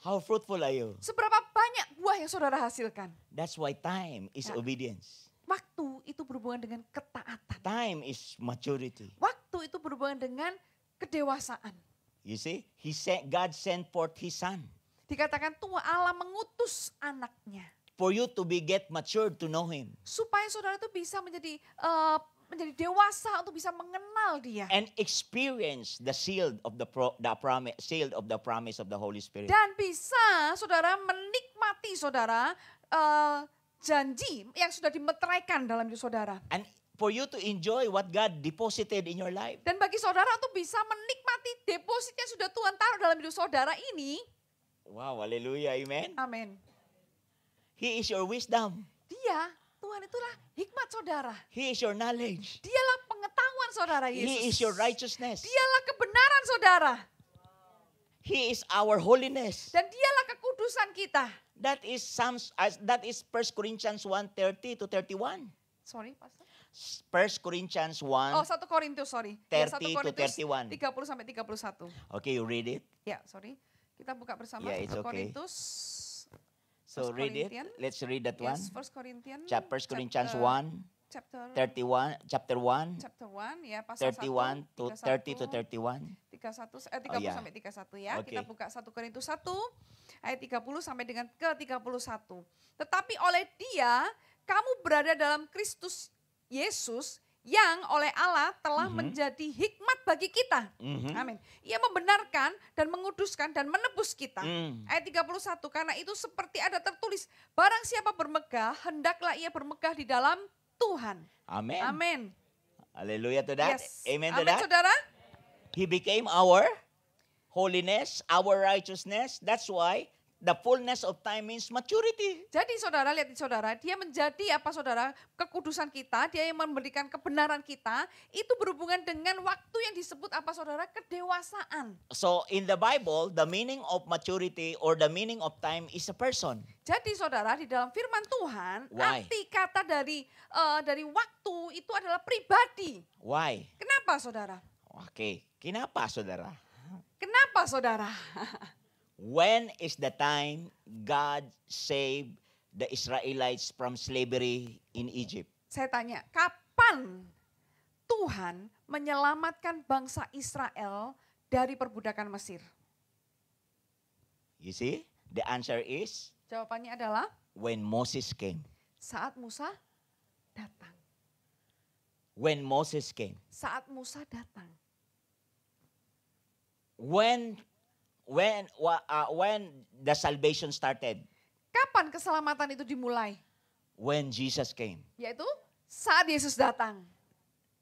How fruitful are you? Seberapa banyak buah yang saudara hasilkan? That's why time is nah, obedience. Waktu itu berhubungan dengan ketaatan. Time is maturity. Waktu itu berhubungan dengan kedewasaan. You see, he said, God sent forth his son. Dikatakan tua Allah mengutus anaknya for you to be get mature to know him. Supaya saudara itu bisa menjadi uh, menjadi dewasa untuk bisa mengenal dia. And experience the seal of the pro, the promise seal of the promise of the Holy Spirit. Dan bisa saudara menikmati saudara uh, janji yang sudah dimeteraikan dalam hidup saudara. And for you to enjoy what God deposited in your life. Dan bagi saudara untuk bisa menikmati deposit yang sudah Tuhan taruh dalam hidup saudara ini. Wow, haleluya, amen. Amin. He is your wisdom. Dia, Tuhan itulah hikmat saudara. He is your knowledge. Dialah pengetahuan saudara Yesus. He is your righteousness. Dialah kebenaran saudara. He is our holiness. Dan dialah kekudusan kita. That is Psalms uh, that is 1 Corinthians 1:30 to 31. Sorry, Pastor. 1 Corinthians 1. Oh, 1 Korintus, sorry. 30 ya, 1 Korintus to 31. 30 sampai 31. Okay, you read it. Ya, yeah, sorry. Kita buka bersama yeah, 1 okay. So read it. Let's read that one. First Corinthians. Chapter, Corinthians 1. Chapter 31 chapter 1 chapter 1 ya pasal 31 1, to 30 to 31 31 eh 30 oh, iya. sampai 31 ya. Okay. Kita buka 1 Korintus 1 ayat 30 sampai dengan ke 31. Tetapi oleh Dia kamu berada dalam Kristus Yesus yang oleh Allah telah mm -hmm. menjadi hikmat bagi kita. Mm -hmm. Amin. Ia membenarkan dan menguduskan dan menebus kita. Mm. Ayat 31 karena itu seperti ada tertulis, barang siapa bermegah, hendaklah ia bermegah di dalam Tuhan. Amin. Amin. Haleluya to that. Yes. Amen to Saudara. He became our holiness, our righteousness. That's why The fullness of time means maturity. Jadi saudara lihat saudara, dia menjadi apa saudara kekudusan kita, dia yang memberikan kebenaran kita, itu berhubungan dengan waktu yang disebut apa saudara kedewasaan. So in the Bible, the meaning of maturity or the meaning of time is a person. Jadi saudara di dalam firman Tuhan, Why? arti kata dari uh, dari waktu itu adalah pribadi. Why? Kenapa saudara? Oke, okay. kenapa saudara? Kenapa saudara? <laughs> When is the time God saved the Israelites from slavery in Egypt? Saya tanya, kapan Tuhan menyelamatkan bangsa Israel dari perbudakan Mesir? You see, the answer is Jawabannya adalah when Moses came. Saat Musa datang. When Moses came. Saat Musa datang. When when uh, when the salvation started? Kapan keselamatan itu dimulai? When Jesus came. Yaitu saat Yesus datang.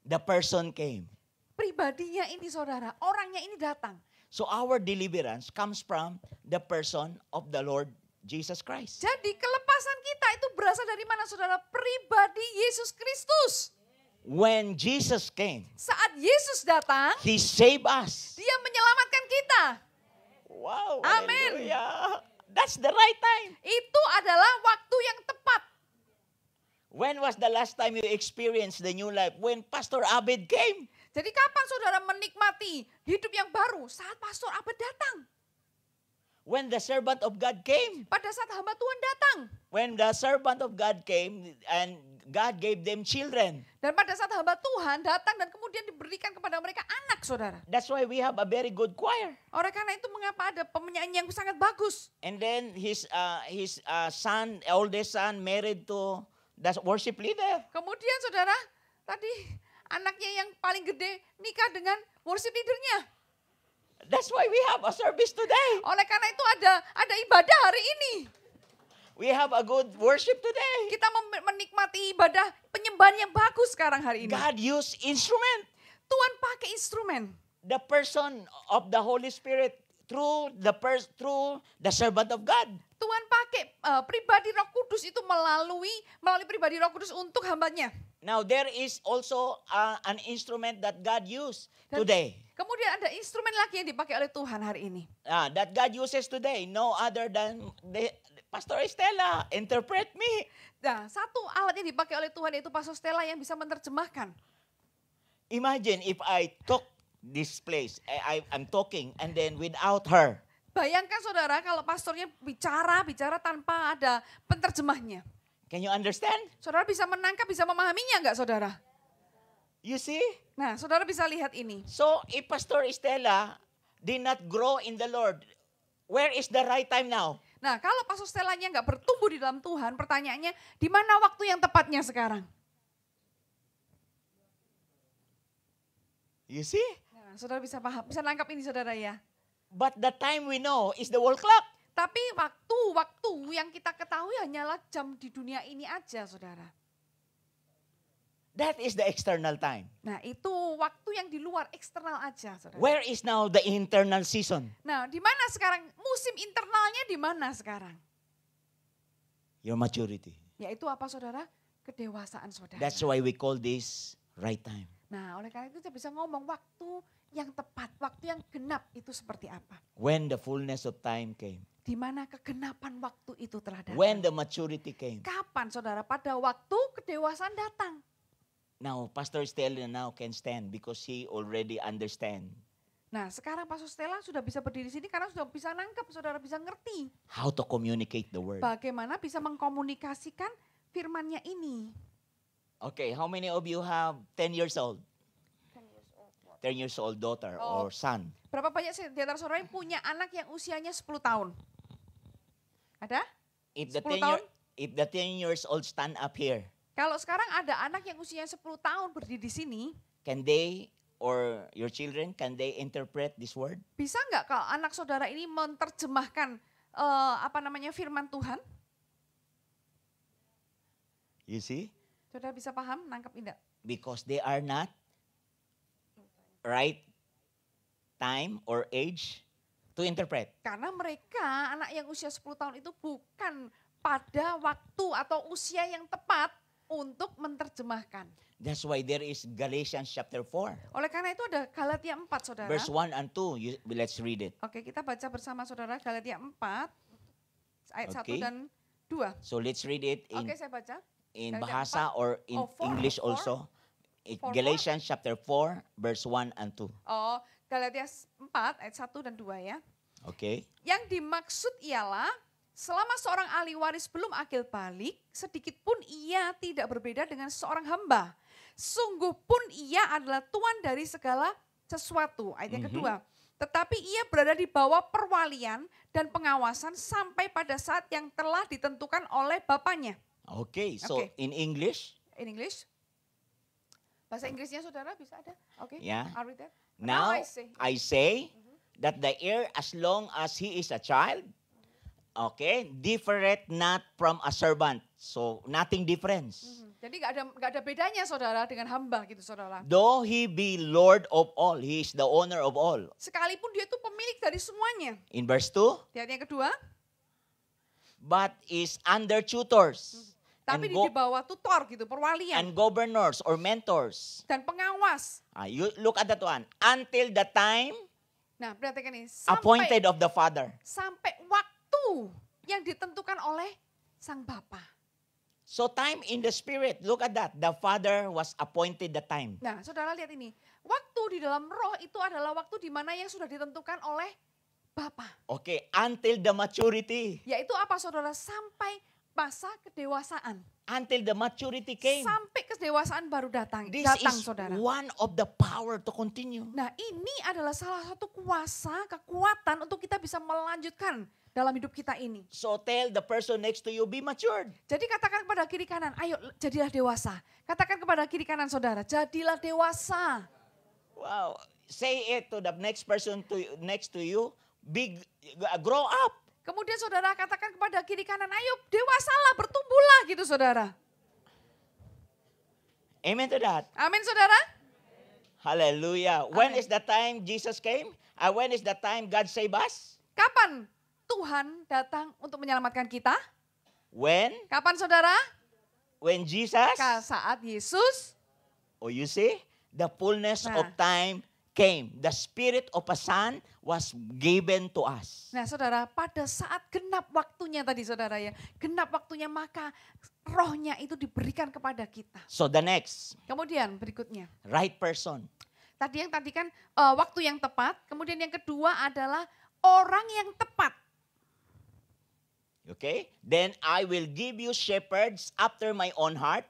The person came. Pribadinya ini saudara, orangnya ini datang. So our deliverance comes from the person of the Lord Jesus Christ. Jadi kelepasan kita itu berasal dari mana saudara? Pribadi Yesus Kristus. When Jesus came, saat Yesus datang, He saved us. Dia menyelamatkan kita. Wow. Amin. That's the right time. Itu adalah waktu yang tepat. When was the last time you experienced the new life? When Pastor Abed came. Jadi kapan saudara menikmati hidup yang baru? Saat Pastor Abed datang. When the servant of God came. Pada saat hamba Tuhan datang. When the servant of God came and God gave them children. Dan pada saat hamba Tuhan datang dan kemudian diberikan kepada mereka anak, saudara. That's why we have a very good choir. Oleh karena itu mengapa ada penyanyi yang sangat bagus. And then his uh, his uh, son, oldest son, married to the worship leader. Kemudian saudara, tadi anaknya yang paling gede nikah dengan worship leadernya. That's why we have a service today. Oleh karena itu ada ada ibadah hari ini. We have a good worship today. Kita menikmati ibadah penyembahan yang bagus sekarang hari ini. God use instrument. Tuhan pakai instrumen. The person of the Holy Spirit through the pers through the servant of God. Tuhan pakai uh, pribadi Roh Kudus itu melalui melalui pribadi Roh Kudus untuk hambanya. Now there is also uh, an instrument that God used Dan today. Kemudian ada instrumen lagi yang dipakai oleh Tuhan hari ini. Ah, that God uses today, no other than the, Pastor Estella, interpret me. Nah, satu alat yang dipakai oleh Tuhan itu Pastor Stella yang bisa menerjemahkan. Imagine if I took this place, I, eh, I I'm talking and then without her. Bayangkan saudara kalau pastornya bicara bicara tanpa ada penterjemahnya. Can you understand? Saudara bisa menangkap, bisa memahaminya nggak saudara? You see? Nah, saudara bisa lihat ini. So, if Pastor Stella did not grow in the Lord, where is the right time now? Nah, kalau Pastor Stellanya nggak bertumbuh di dalam Tuhan, pertanyaannya, di mana waktu yang tepatnya sekarang? You see? Nah, saudara bisa paham, bisa nangkap ini saudara ya. But the time we know is the World clock. Tapi waktu-waktu yang kita ketahui hanyalah jam di dunia ini aja, saudara. That is the external time. Nah, itu waktu yang di luar eksternal aja, saudara. Where is now the internal season? Nah, di mana sekarang musim internalnya di mana sekarang? Your maturity. Yaitu apa, saudara? Kedewasaan saudara. That's why we call this right time. Nah, oleh karena itu kita bisa ngomong waktu yang tepat, waktu yang genap itu seperti apa. When the fullness of time came di mana kegenapan waktu itu telah datang. When the maturity came. Kapan saudara pada waktu kedewasaan datang. Now Pastor Stella now can stand because he already understand. Nah sekarang Pastor Stella sudah bisa berdiri sini karena sudah bisa nangkep, saudara bisa ngerti. How to communicate the word. Bagaimana bisa mengkomunikasikan firmannya ini. Okay, how many of you have 10 years old? 10 years old, 10 years old daughter oh. or son? Berapa banyak di antara saudara yang punya anak yang usianya 10 tahun? Ada? If the 10 tahun? If the 10 years old stand up here. Kalau sekarang ada anak yang usianya 10 tahun berdiri di sini. Can they or your children, can they interpret this word? Bisa nggak kalau anak saudara ini menerjemahkan uh, apa namanya firman Tuhan? You see? Sudah bisa paham, nangkep tidak? Because they are not right time or age to interpret. Karena mereka anak yang usia 10 tahun itu bukan pada waktu atau usia yang tepat untuk menerjemahkan. That's why there is Galatians chapter 4. Oleh karena itu ada Galatia 4 Saudara. Verse 1 and 2, you, let's read it. Oke, okay, kita baca bersama Saudara Galatia 4 ayat okay. 1 dan 2. So let's read it in Oke, okay, saya baca. In Galatia bahasa 4. or in oh, four, English four. also. 4, Galatians chapter 4 verse 1 and 2. Oh, Galatia 4 ayat 1 dan 2 ya. Oke. Okay. Yang dimaksud ialah selama seorang ahli waris belum akil balik, sedikit pun ia tidak berbeda dengan seorang hamba. Sungguh pun ia adalah tuan dari segala sesuatu. Ayat yang mhm. kedua. Mm -hmm. Tetapi ia berada di bawah perwalian dan pengawasan sampai pada saat yang telah ditentukan oleh bapaknya. Oke, okay, so okay. in English? In English. Bahasa Inggrisnya saudara bisa ada? Oke, okay. yeah. are we there? Now, oh, I say, I say mm -hmm. that the heir, as long as he is a child, okay, different not from a servant. So, nothing difference. Mm -hmm. Jadi nggak ada nggak ada bedanya saudara dengan hamba gitu saudara. Though he be Lord of all, he is the owner of all. Sekalipun dia itu pemilik dari semuanya. In verse 2. Di ayat yang kedua. But is under tutors. Mm -hmm. Tapi di, bawah tutor gitu, perwalian. And governors or mentors. Dan pengawas. Ah, you look at that one. Until the time. Nah, perhatikan ini. Sampai, appointed of the Father. Sampai waktu yang ditentukan oleh Sang Bapa. So time in the spirit, look at that. The Father was appointed the time. Nah, saudara lihat ini. Waktu di dalam roh itu adalah waktu di mana yang sudah ditentukan oleh Bapa. Oke, okay, until the maturity. Yaitu apa saudara? Sampai masa kedewasaan. Until the maturity came. Sampai kedewasaan baru datang, This datang is saudara. one of the power to continue. Nah ini adalah salah satu kuasa, kekuatan untuk kita bisa melanjutkan dalam hidup kita ini. So tell the person next to you be matured. Jadi katakan kepada kiri kanan, ayo jadilah dewasa. Katakan kepada kiri kanan saudara, jadilah dewasa. Wow, say it to the next person to next to you, big grow up. Kemudian saudara katakan kepada kiri kanan, ayo dewasalah, bertumbuhlah gitu saudara. Amen to that. Amin saudara. Hallelujah. When is the time Jesus came? And uh, when is the time God save us? Kapan Tuhan datang untuk menyelamatkan kita? When? Kapan saudara? When Jesus. Saat Yesus. Oh you see, the fullness nah, of time came, the spirit of a son was given to us. Nah, Saudara, pada saat genap waktunya tadi Saudara ya, genap waktunya maka rohnya itu diberikan kepada kita. So the next. Kemudian berikutnya. Right person. Tadi yang tadi kan uh, waktu yang tepat, kemudian yang kedua adalah orang yang tepat. Okay? Then I will give you shepherds after my own heart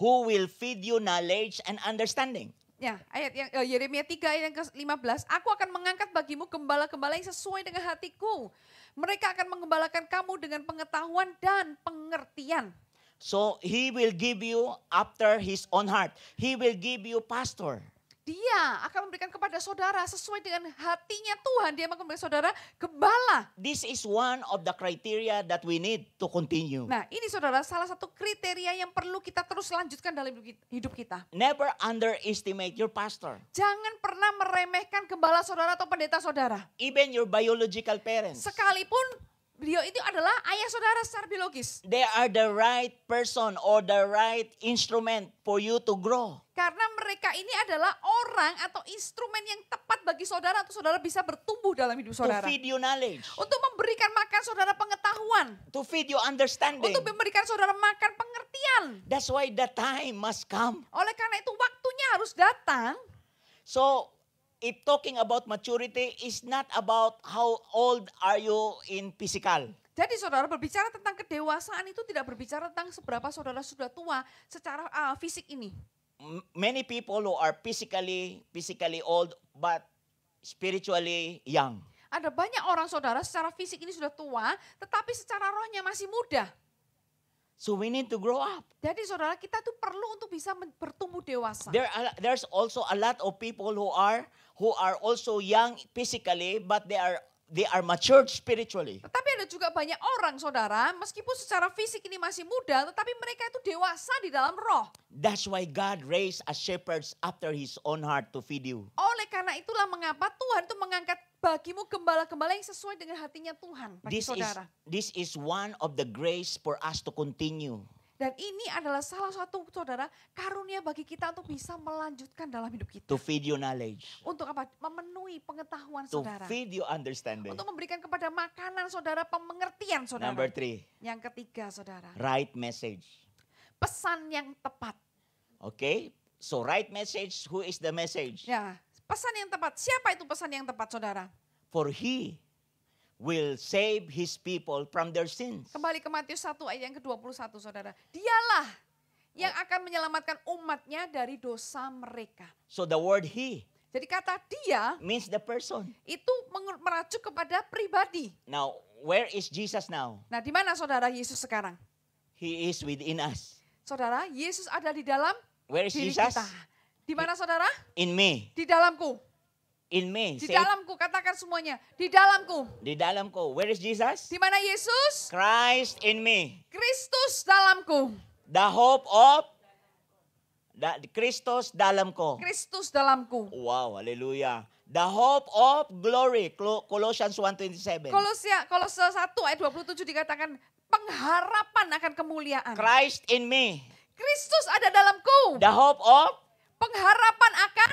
who will feed you knowledge and understanding. Ya, ayat yang uh, Yeremia 3 ayat yang ke-15, aku akan mengangkat bagimu gembala-gembala yang sesuai dengan hatiku. Mereka akan mengembalakan kamu dengan pengetahuan dan pengertian. So he will give you after his own heart. He will give you pastor. Dia akan memberikan kepada saudara sesuai dengan hatinya Tuhan. Dia akan memberikan saudara gembala. This is one of the criteria that we need to continue. Nah ini saudara salah satu kriteria yang perlu kita terus lanjutkan dalam hidup kita. Never underestimate your pastor. Jangan pernah meremehkan gembala saudara atau pendeta saudara. Even your biological parents. Sekalipun Beliau itu adalah ayah saudara secara biologis. They are the right person or the right instrument for you to grow. Karena mereka ini adalah orang atau instrumen yang tepat bagi saudara untuk saudara bisa bertumbuh dalam hidup saudara. To feed you knowledge. Untuk memberikan makan saudara pengetahuan. To feed you understanding. Untuk memberikan saudara makan pengertian. That's why the time must come. Oleh karena itu waktunya harus datang. So if talking about maturity is not about how old are you in physical. Jadi saudara berbicara tentang kedewasaan itu tidak berbicara tentang seberapa saudara sudah tua secara uh, fisik ini. Many people who are physically physically old but spiritually young. Ada banyak orang saudara secara fisik ini sudah tua tetapi secara rohnya masih muda. So we need to grow up. Jadi saudara kita tuh perlu untuk bisa bertumbuh dewasa. There are, there's also a lot of people who are who are also young physically but they are they are matured spiritually. Tapi ada juga banyak orang saudara, meskipun secara fisik ini masih muda, tetapi mereka itu dewasa di dalam roh. That's why God raised a shepherds after his own heart to feed you. Oleh karena itulah mengapa Tuhan itu mengangkat bagimu gembala-gembala yang sesuai dengan hatinya Tuhan bagi this saudara. Is, this is one of the grace for us to continue. Dan ini adalah salah satu saudara karunia bagi kita untuk bisa melanjutkan dalam hidup kita. To feed your knowledge. Untuk apa? Memenuhi pengetahuan saudara. To feed your understanding. Untuk memberikan kepada makanan saudara pemengertian saudara. Number three. Yang ketiga saudara. Right message. Pesan yang tepat. Oke, okay. so right message, who is the message? Ya, pesan yang tepat. Siapa itu pesan yang tepat saudara? For he will save his people from their sins. Kembali ke Matius 1 ayat yang ke-21 Saudara. Dialah yang akan menyelamatkan umatnya dari dosa mereka. So the word he jadi kata dia means the person. Itu merajuk kepada pribadi. Now, where is Jesus now? Nah, di mana saudara Yesus sekarang? He is within us. Saudara, Yesus ada di dalam where is diri Jesus? kita. Di mana saudara? In me. Di dalamku. In me. Di say, dalamku, katakan semuanya. Di dalamku. Di dalamku. Where is Jesus? Di mana Yesus? Christ in me. Kristus dalamku. The hope of the Kristus dalamku. Kristus dalamku. Wow, haleluya. The hope of glory. Colossians 1:27. Kolosia Kolose 1 ayat 27 dikatakan pengharapan akan kemuliaan. Christ in me. Kristus ada dalamku. The hope of pengharapan akan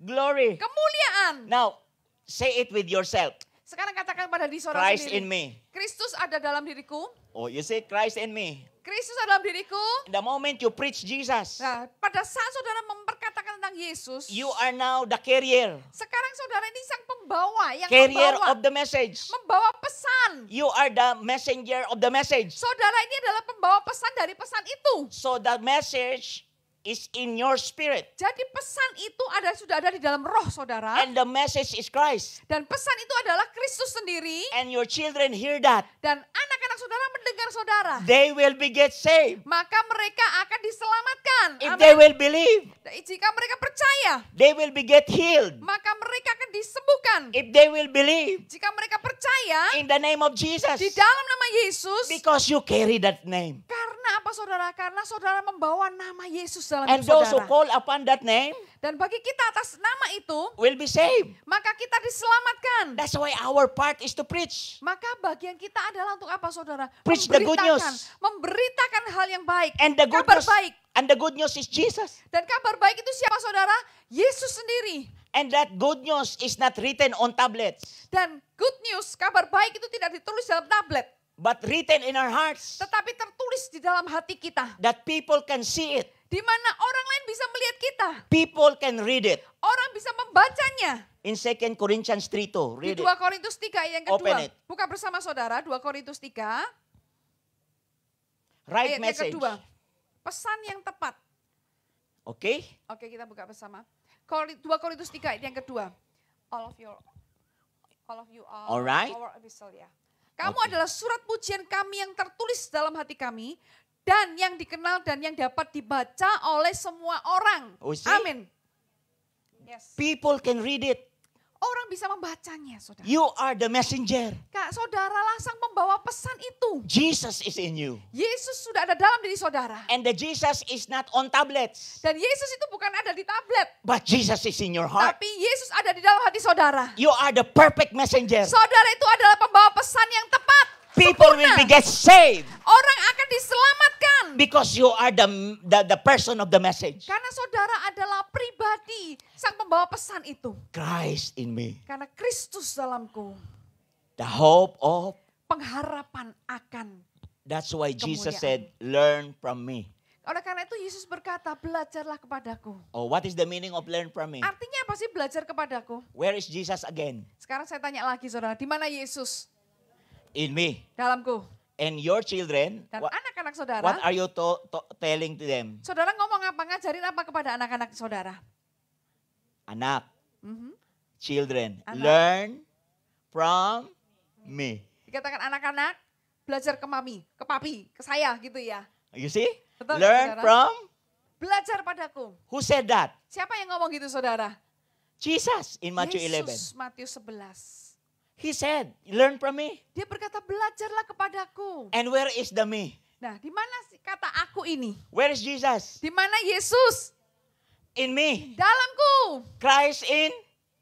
Glory. Kemuliaan. Now, say it with yourself. Sekarang katakan pada diri saudara Christ sendiri. in me. Kristus ada dalam diriku. Oh, you say Christ in me. Kristus ada dalam diriku. The moment you preach Jesus. Nah, pada saat saudara memperkatakan tentang Yesus. You are now the carrier. Sekarang saudara ini sang pembawa yang carrier membawa, of the message. Membawa pesan. You are the messenger of the message. Saudara ini adalah pembawa pesan dari pesan itu. So the message is in your spirit. Jadi pesan itu ada sudah ada di dalam roh saudara. And the message is Christ. Dan pesan itu adalah Kristus sendiri. And your children hear that. Dan anak-anak saudara mendengar saudara. They will be get saved. Maka mereka akan diselamatkan. If Amen. they will believe. Jika mereka percaya. They will be get healed. Maka mereka akan disembuhkan. If they will believe. Jika mereka percaya. In the name of Jesus. Di dalam nama Yesus. Because you carry that name. Karena apa saudara? Karena saudara membawa nama Yesus dalam And those who call upon that name Dan bagi kita atas nama itu will be saved. Maka kita diselamatkan. That's why our part is to preach. Maka bagian kita adalah untuk apa saudara? Preach the good news. Memberitakan hal yang baik. And the good kabar news, baik. And the good news is Jesus. Dan kabar baik itu siapa saudara? Yesus sendiri. And that good news is not written on tablets. Dan good news, kabar baik itu tidak ditulis dalam tablet. But written in our hearts. Tetapi tertulis di dalam hati kita. That people can see it di mana orang lain bisa melihat kita. People can read it. Orang bisa membacanya. In 2 Corinthians 3 read Di 2 Korintus 3 yang kedua. Open it. Buka bersama saudara 2 Korintus 3. Right ayat message. Yang kedua. Pesan yang tepat. Oke. Okay. Oke, okay, kita buka bersama. 2 Korintus 3 ayat yang kedua. All of your all of you are All right. our epistle yeah. Kamu okay. adalah surat pujian kami yang tertulis dalam hati kami dan yang dikenal dan yang dapat dibaca oleh semua orang. Oh, Amin. Yes. People can read it. Orang bisa membacanya, saudara. You are the messenger. Kak, Saudara sang pembawa pesan itu. Jesus is in you. Yesus sudah ada dalam diri saudara. And the Jesus is not on tablets. Dan Yesus itu bukan ada di tablet. But Jesus is in your heart. Tapi Yesus ada di dalam hati saudara. You are the perfect messenger. Saudara itu adalah pembawa pesan yang tepat. People will be get saved. Orang akan diselamatkan. Because you are the, the the person of the message. Karena saudara adalah pribadi sang pembawa pesan itu. Christ in me. Karena Kristus dalamku. The hope of pengharapan akan. That's why Jesus kemuliaan. said, learn from me. Oleh karena itu Yesus berkata, belajarlah kepadaku. Oh, what is the meaning of learn from me? Artinya apa sih belajar kepadaku? Where is Jesus again? Sekarang saya tanya lagi saudara, di mana Yesus? in me. Dalamku. And your children, dan anak-anak saudara, what are you to, to, telling to them? Saudara ngomong apa, ngajarin apa kepada anak-anak saudara? Anak, mm -hmm. children, anak. learn from me. Dikatakan anak-anak, belajar ke mami, ke papi, ke saya gitu ya. You see? Betul, learn saudara? from? Belajar padaku. Who said that? Siapa yang ngomong gitu saudara? Jesus in Matthew Yesus, 11. Matius 11. He said, learn from me. Dia berkata, belajarlah kepadaku. And where is the me? Nah, di mana kata aku ini? Where is Jesus? Di mana Yesus? In me. Dalamku. Christ in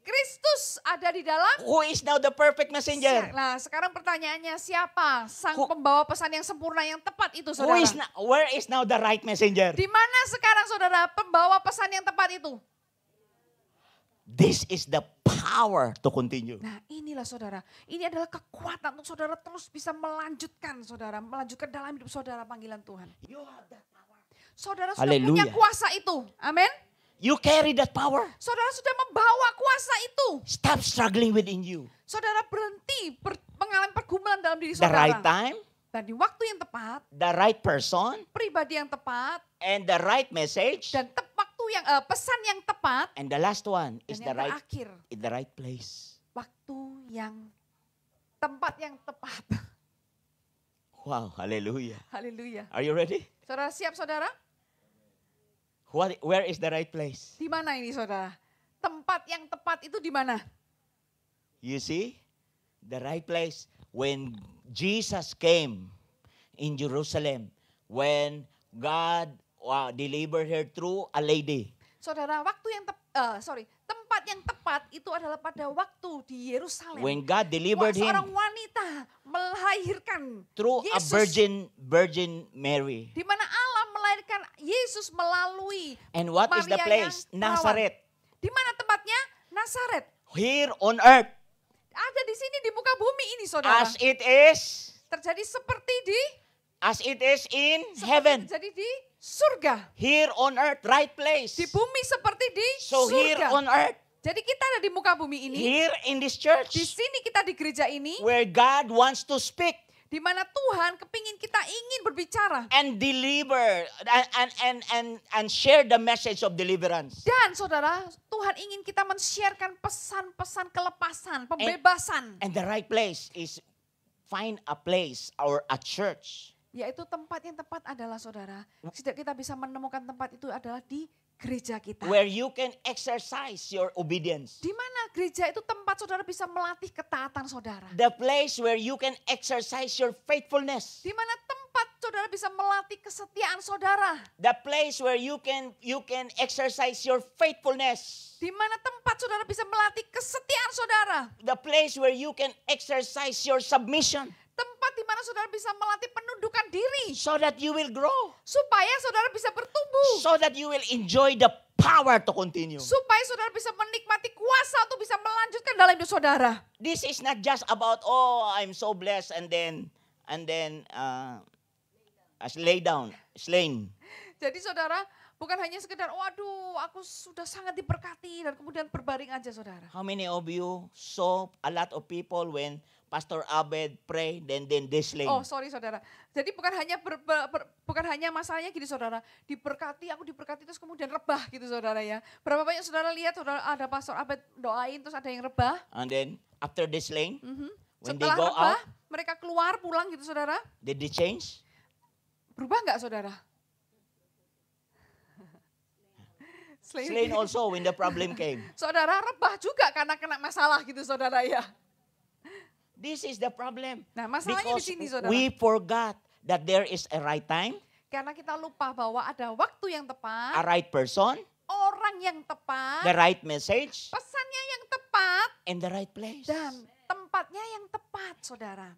Kristus ada di dalam. Who is now the perfect messenger? Nah, sekarang pertanyaannya siapa sang who, pembawa pesan yang sempurna yang tepat itu saudara? Who is now, where is now the right messenger? Di mana sekarang saudara pembawa pesan yang tepat itu? This is the power to continue. Nah inilah saudara, ini adalah kekuatan untuk saudara terus bisa melanjutkan saudara, melanjutkan dalam hidup saudara panggilan Tuhan. You have that power. Saudara sudah punya kuasa itu, amin. You carry that power. Saudara sudah membawa kuasa itu. Stop struggling within you. Saudara berhenti ber, mengalami pergumulan dalam diri saudara. The right time. Dan di waktu yang tepat. The right person. Pribadi yang tepat. And the right message. Dan tepat yang uh, pesan yang tepat. And the last one is the right terakhir, in the right place. Waktu yang tempat yang tepat. <laughs> Wow, haleluya. Haleluya. Are you ready? Saudara siap saudara? What, where is the right place? Di mana ini saudara? Tempat yang tepat itu di mana? You see, the right place when Jesus came in Jerusalem, when God uh, deliver her through a lady. Saudara, waktu yang tep, uh, sorry, tempat yang tepat itu adalah pada waktu di Yerusalem. When God delivered him. Seorang wanita melahirkan through Yesus. a virgin virgin Mary. Di mana Allah melahirkan Yesus melalui And what Maria is the place? Nazareth. Di mana tempatnya? Nazaret. Here on earth. Ada di sini di muka bumi ini, Saudara. As it is. Terjadi seperti di As it is in seperti heaven. Terjadi di surga. Here on earth, right place. Di bumi seperti di so surga. So here on earth. Jadi kita ada di muka bumi ini. Here in this church. Di sini kita di gereja ini. Where God wants to speak. Di mana Tuhan kepingin kita ingin berbicara. And deliver and and and and share the message of deliverance. Dan saudara, Tuhan ingin kita men-sharekan pesan-pesan kelepasan, pembebasan. And, and the right place is find a place or a church yaitu tempat yang tepat adalah saudara, tidak kita bisa menemukan tempat itu adalah di gereja kita. Where you can exercise your obedience. Di mana gereja itu tempat saudara bisa melatih ketaatan saudara. The place where you can exercise your faithfulness. Di mana tempat saudara bisa melatih kesetiaan saudara. The place where you can you can exercise your faithfulness. Di mana tempat saudara bisa melatih kesetiaan saudara. The place where you can exercise your submission Tempat di mana saudara bisa melatih pendudukan diri. So that you will grow. Supaya saudara bisa bertumbuh. So that you will enjoy the power to continue. Supaya saudara bisa menikmati kuasa untuk bisa melanjutkan dalam hidup saudara. This is not just about oh I'm so blessed and then and then uh, lay down, slain. Jadi saudara bukan hanya sekedar waduh aku sudah sangat diberkati dan kemudian berbaring aja saudara. How many of you saw a lot of people when Pastor Abed pray dan then Desling. Oh, sorry saudara. Jadi bukan hanya ber, ber, ber, bukan hanya masalahnya gini saudara, diberkati aku diberkati terus kemudian rebah gitu saudara ya. Berapa banyak saudara lihat saudara ada Pastor Abed doain terus ada yang rebah. And then after Desling, mm -hmm. when Setelah they go rebah, out, mereka keluar pulang gitu saudara. Did they change? Berubah nggak saudara? Slain also when the problem came. <laughs> saudara rebah juga karena kena masalah gitu saudara ya. This is the problem. Nah, masalahnya di sini, saudara. We forgot that there is a right time. Karena kita lupa bahwa ada waktu yang tepat. A right person. Orang yang tepat. The right message. Pesannya yang tepat. And the right place. Dan tempatnya yang tepat, saudara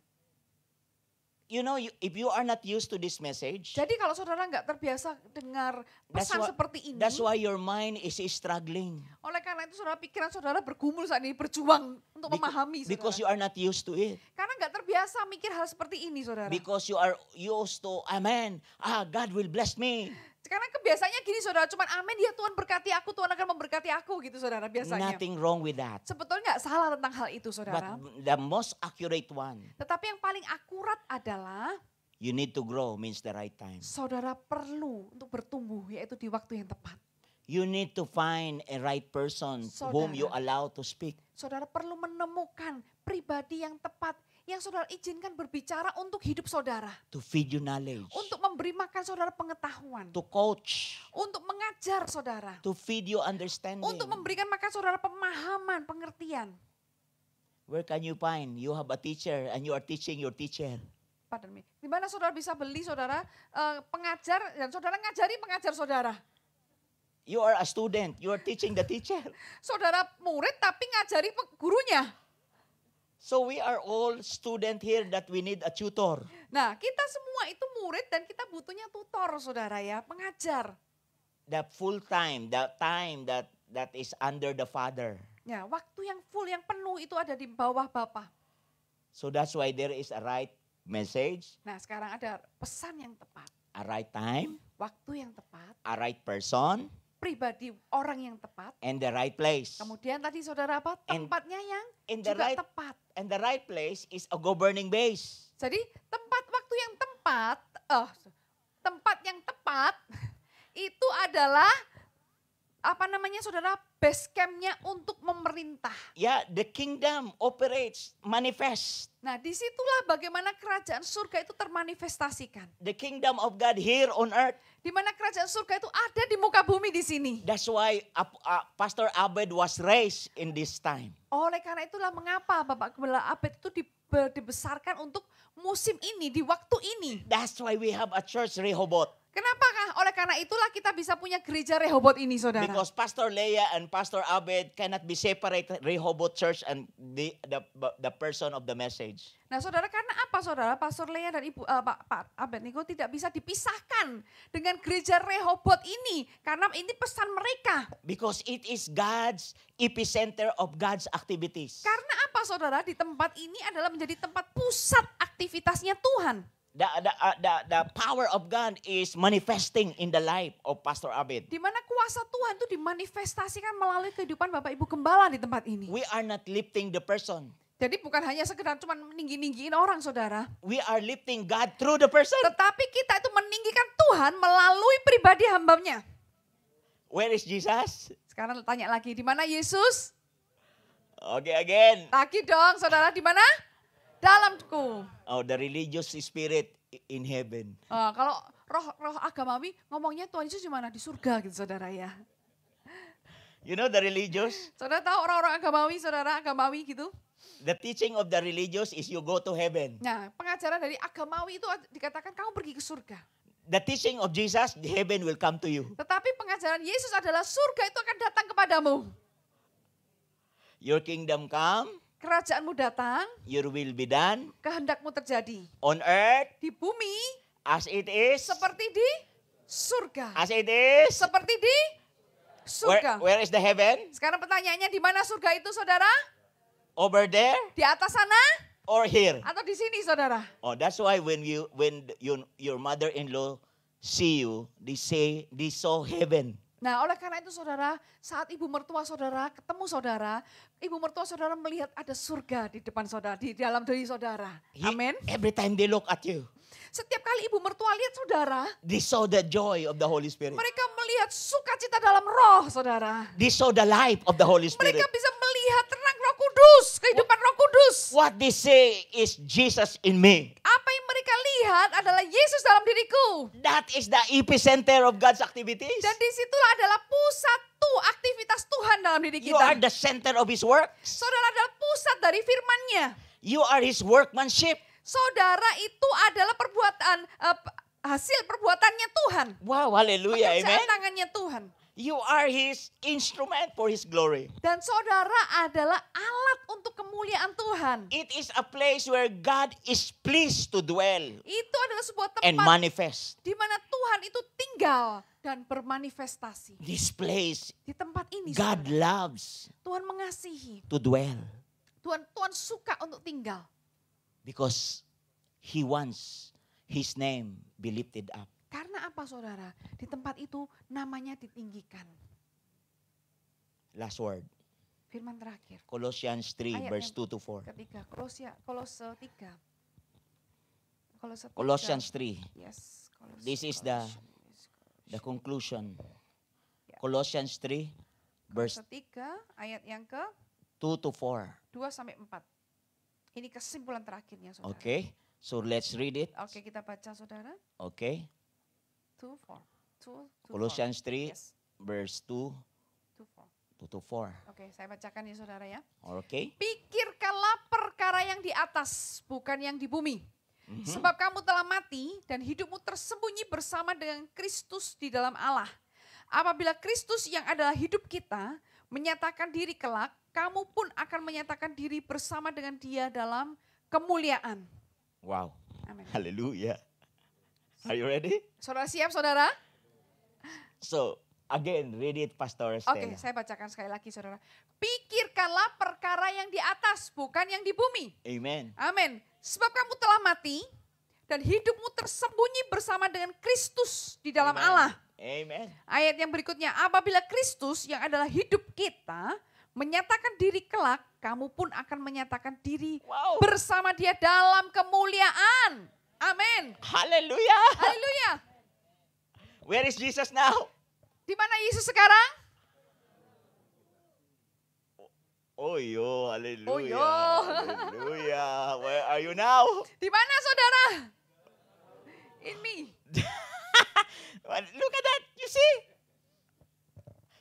you know, you, if you are not used to this message. Jadi kalau saudara nggak terbiasa dengar pesan why, seperti ini. That's why your mind is, struggling. Oleh karena itu saudara pikiran saudara bergumul saat ini berjuang untuk Be memahami. Saudara. Because you are not used to it. Karena nggak terbiasa mikir hal seperti ini saudara. Because you are used to, amen. Ah, God will bless me. Karena kebiasaannya kan gini saudara, cuman amin ya Tuhan berkati aku, Tuhan akan memberkati aku gitu saudara biasanya. Nothing wrong with that. Sebetulnya nggak salah tentang hal itu saudara. But the most accurate one. Tetapi yang paling akurat adalah You need to grow means the right time. Saudara perlu untuk bertumbuh yaitu di waktu yang tepat. You need to find a right person saudara, whom you allow to speak. Saudara perlu menemukan pribadi yang tepat yang saudara izinkan berbicara untuk hidup saudara. To feed you knowledge. Untuk memberi makan saudara pengetahuan. To coach. Untuk mengajar saudara. To feed you understanding. Untuk memberikan makan saudara pemahaman, pengertian. Where can you find? You have a teacher and you are teaching your teacher pardon Di mana saudara bisa beli saudara uh, pengajar dan saudara ngajari pengajar saudara? You are a student, you are teaching the teacher. Saudara murid tapi ngajari gurunya. So we are all student here that we need a tutor. Nah, kita semua itu murid dan kita butuhnya tutor, Saudara ya, pengajar. The full time, the time that that is under the Father. Ya, waktu yang full yang penuh itu ada di bawah Bapa. So that's why there is a right message. Nah, sekarang ada pesan yang tepat. A right time. Waktu yang tepat. A right person pribadi orang yang tepat. And the right place. Kemudian tadi saudara apa? Tempatnya yang and juga right, tepat. And the right place is a governing base. Jadi tempat waktu yang tepat, oh, tempat yang tepat <laughs> itu adalah apa namanya saudara base campnya untuk memerintah. Ya, the kingdom operates, manifest. Nah, disitulah bagaimana kerajaan surga itu termanifestasikan. The kingdom of God here on earth. Di mana kerajaan surga itu ada di muka bumi di sini. That's why Pastor Abed was raised in this time. Oleh karena itulah mengapa Bapak Gembala Abed itu dibesarkan untuk musim ini, di waktu ini. That's why we have a church Rehoboth. Kenapakah? Oleh karena itulah kita bisa punya gereja Rehoboth ini, saudara. Because Pastor Leia and Pastor Abed cannot be separate Rehoboth Church and the the the person of the message. Nah, saudara, karena apa, saudara? Pastor Leia dan Ibu uh, Pak, Pak Abed Niko tidak bisa dipisahkan dengan gereja Rehoboth ini, karena ini pesan mereka. Because it is God's epicenter of God's activities. Karena apa, saudara? Di tempat ini adalah menjadi tempat pusat aktivitasnya Tuhan the, the, uh, the, the power of God is manifesting in the life of Pastor Abed. Di mana kuasa Tuhan itu dimanifestasikan melalui kehidupan Bapak Ibu Gembala di tempat ini. We are not lifting the person. Jadi bukan hanya sekedar cuma meninggi-ninggiin orang saudara. We are lifting God through the person. Tetapi kita itu meninggikan Tuhan melalui pribadi hambanya. Where is Jesus? Sekarang tanya lagi, di mana Yesus? Oke okay, again. Lagi dong saudara, di mana? dalamku. Oh, the religious spirit in heaven. Oh, kalau roh-roh agamawi ngomongnya Tuhan Yesus gimana Di surga gitu saudara ya. You know the religious? Saudara tahu orang-orang agamawi, saudara agamawi gitu? The teaching of the religious is you go to heaven. Nah, pengajaran dari agamawi itu dikatakan kamu pergi ke surga. The teaching of Jesus, the heaven will come to you. Tetapi pengajaran Yesus adalah surga itu akan datang kepadamu. Your kingdom come, Kerajaanmu datang. Your will be done. Kehendakmu terjadi. On earth. Di bumi. As it is. Seperti di surga. As it is. Seperti di surga. Where, where is the heaven? Sekarang pertanyaannya di mana surga itu saudara? Over there. Di atas sana? or here. Atau di sini, saudara. Oh, that's why when you when you, your mother-in-law see you, they say they saw heaven. Nah oleh karena itu saudara, saat ibu mertua saudara ketemu saudara, ibu mertua saudara melihat ada surga di depan saudara, di dalam diri saudara. Amin. Every time they look at you. Setiap kali ibu mertua lihat saudara. They saw the joy of the Holy Spirit. Mereka melihat sukacita dalam roh saudara. They saw the life of the Holy Spirit. Mereka bisa melihat terang roh kudus. Kehidupan roh kudus. What they say is Jesus in me. Apa yang mereka lihat adalah Yesus dalam diriku. That is the epicenter of God's activities. Dan disitulah adalah pusat itu aktivitas Tuhan dalam diri kita. You are the center of His work. Saudara adalah pusat dari firman-Nya. You are His workmanship. Saudara itu adalah perbuatan uh, hasil perbuatannya Tuhan. Wow, haleluya, amen. tangannya Tuhan. You are his instrument for his glory. Dan saudara adalah alat untuk kemuliaan Tuhan. It is a place where God is pleased to dwell. Itu adalah sebuah tempat and manifest. di mana Tuhan itu tinggal dan bermanifestasi. This place. Di tempat ini God saudara, loves. Tuhan mengasihi. To dwell. Tuhan Tuhan suka untuk tinggal. Because he wants his name be lifted up. Karena apa saudara? Di tempat itu namanya ditinggikan. Last word. Firman terakhir. Colossians 3 Ayat verse 2 to 4. Ketiga, Kolosia, Kolose 3. Kolose 3. Colossians 3. Yes. Kolose, This is the the conclusion. Yeah. Colossians 3 verse 3 ayat yang ke 2 to 4. 2 sampai 4. Ini kesimpulan terakhirnya saudara. Oke, okay. so let's read it. Oke, okay, kita baca saudara. Oke. Okay. Two. Two. Colossians three, yes. verse two. Two four. Two to four. Oke, okay, saya bacakan ya saudara ya. Oke. Okay. Pikirkanlah perkara yang di atas, bukan yang di bumi. Mm -hmm. Sebab kamu telah mati dan hidupmu tersembunyi bersama dengan Kristus di dalam Allah. Apabila Kristus yang adalah hidup kita menyatakan diri kelak, kamu pun akan menyatakan diri bersama dengan dia dalam kemuliaan. Wow. Amen. Haleluya. Are you ready? Saudara siap, saudara? So, again, read it, Pastor Oke, okay, saya bacakan sekali lagi, saudara. Pikirkanlah perkara yang di atas, bukan yang di bumi. Amen. Amen. Sebab kamu telah mati dan hidupmu tersembunyi bersama dengan Kristus di dalam Amen. Allah. Amen. Ayat yang berikutnya, apabila Kristus yang adalah hidup kita, menyatakan diri kelak, kamu pun akan menyatakan diri wow. bersama dia dalam kemuliaan. Amin. Haleluya. Haleluya. Where is Jesus now? Di mana Yesus sekarang? Oh yo, haleluya. Oh haleluya. Where are you now? Di mana saudara? In me. <laughs> Look at that, you see?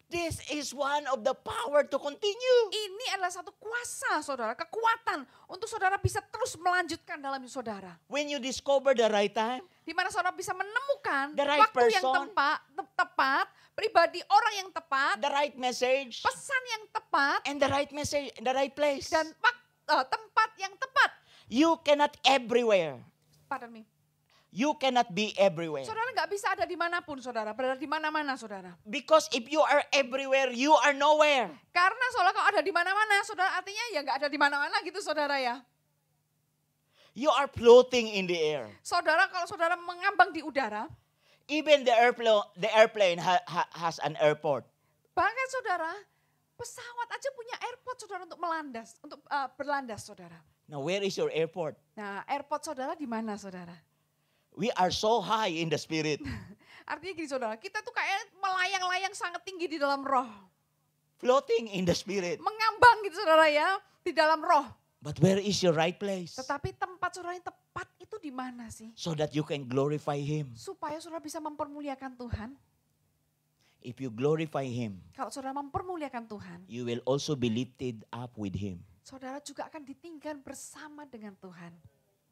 This is one of the power to continue. Ini adalah satu kuasa saudara, kekuatan untuk saudara bisa terus melanjutkan dalam saudara. When you discover the right time, di mana saudara bisa menemukan the right waktu person, yang tempat, te tepat, pribadi orang yang tepat, the right message, pesan yang tepat, and the right message, the right place, dan uh, tempat yang tepat. You cannot everywhere. Pardon me You cannot be everywhere. Saudara nggak bisa ada dimanapun, saudara. Berada di mana-mana, saudara. Because if you are everywhere, you are nowhere. Karena saudara kalau ada di mana-mana, saudara artinya ya nggak ada di mana-mana gitu, saudara ya. You are floating in the air. Saudara kalau saudara mengambang di udara. Even the airplane, the airplane ha, ha, has an airport. Bahkan saudara, pesawat aja punya airport saudara untuk melandas, untuk uh, berlandas, saudara. Now where is your airport? Nah, airport saudara di mana, saudara? We are so high in the spirit. <laughs> Artinya gini saudara, kita tuh kayak melayang-layang sangat tinggi di dalam roh. Floating in the spirit. Mengambang gitu saudara ya, di dalam roh. But where is your right place? Tetapi tempat saudara yang tepat itu di mana sih? So that you can glorify him. Supaya saudara bisa mempermuliakan Tuhan. If you glorify him. Kalau saudara mempermuliakan Tuhan. You will also be lifted up with him. Saudara juga akan ditinggikan bersama dengan Tuhan.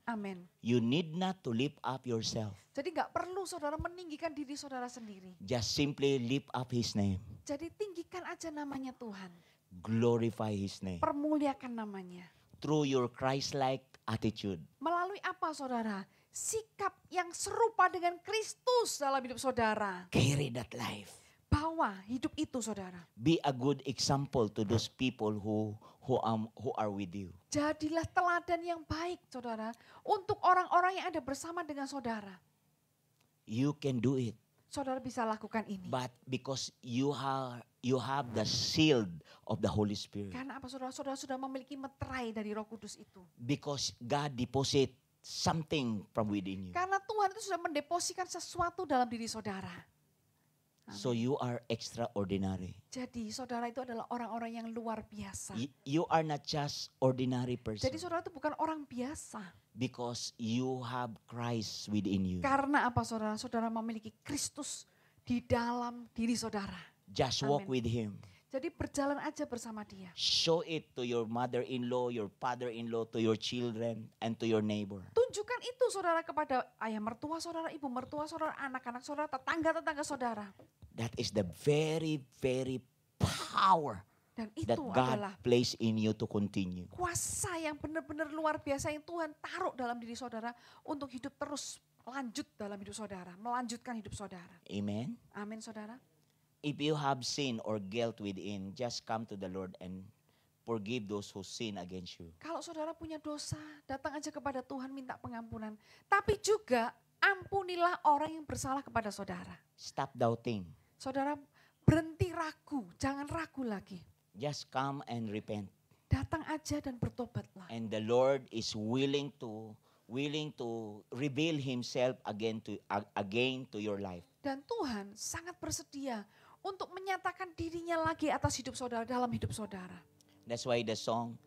Amen. You need not to lift up yourself. Jadi nggak perlu saudara meninggikan diri saudara sendiri. Just simply lift up His name. Jadi tinggikan aja namanya Tuhan. Glorify His name. Permuliakan namanya. Through your Christ-like attitude. Melalui apa saudara? Sikap yang serupa dengan Kristus dalam hidup saudara. Carry that life. Bawa hidup itu saudara. Be a good example to those people who who, am, who are with you. Jadilah teladan yang baik, saudara, untuk orang-orang yang ada bersama dengan saudara. You can do it. Saudara bisa lakukan ini. But because you have you have the shield of the Holy Spirit. Karena apa saudara-saudara sudah memiliki meterai dari Roh Kudus itu. Because God deposit something from within you. Karena Tuhan itu sudah mendepositkan sesuatu dalam diri saudara. So you are extraordinary. Jadi saudara itu adalah orang-orang yang luar biasa. You, you are not just ordinary person. Jadi saudara itu bukan orang biasa. Because you have Christ within you. Karena apa saudara? Saudara memiliki Kristus di dalam diri saudara. Just Amen. walk with him. Jadi berjalan aja bersama dia. Show it to your mother-in-law, your father-in-law, to your children, and to your neighbor. Tunjukkan itu saudara kepada ayah mertua saudara, ibu mertua saudara, anak-anak saudara, tetangga-tetangga saudara. That is the very, very power Dan itu that God place in you to continue. Kuasa yang benar-benar luar biasa yang Tuhan taruh dalam diri saudara untuk hidup terus lanjut dalam hidup saudara, melanjutkan hidup saudara. Amen. Amin saudara. If you have sin or guilt within, just come to the Lord and forgive those who sin against you. Kalau saudara punya dosa, datang aja kepada Tuhan minta pengampunan. Tapi juga ampunilah orang yang bersalah kepada saudara. Stop doubting. Saudara berhenti ragu, jangan ragu lagi. Just come and repent. Datang aja dan bertobatlah. And the Lord is willing to willing to reveal himself again to again to your life. Dan Tuhan sangat bersedia untuk menyatakan dirinya lagi atas hidup saudara dalam hidup saudara. That's why the song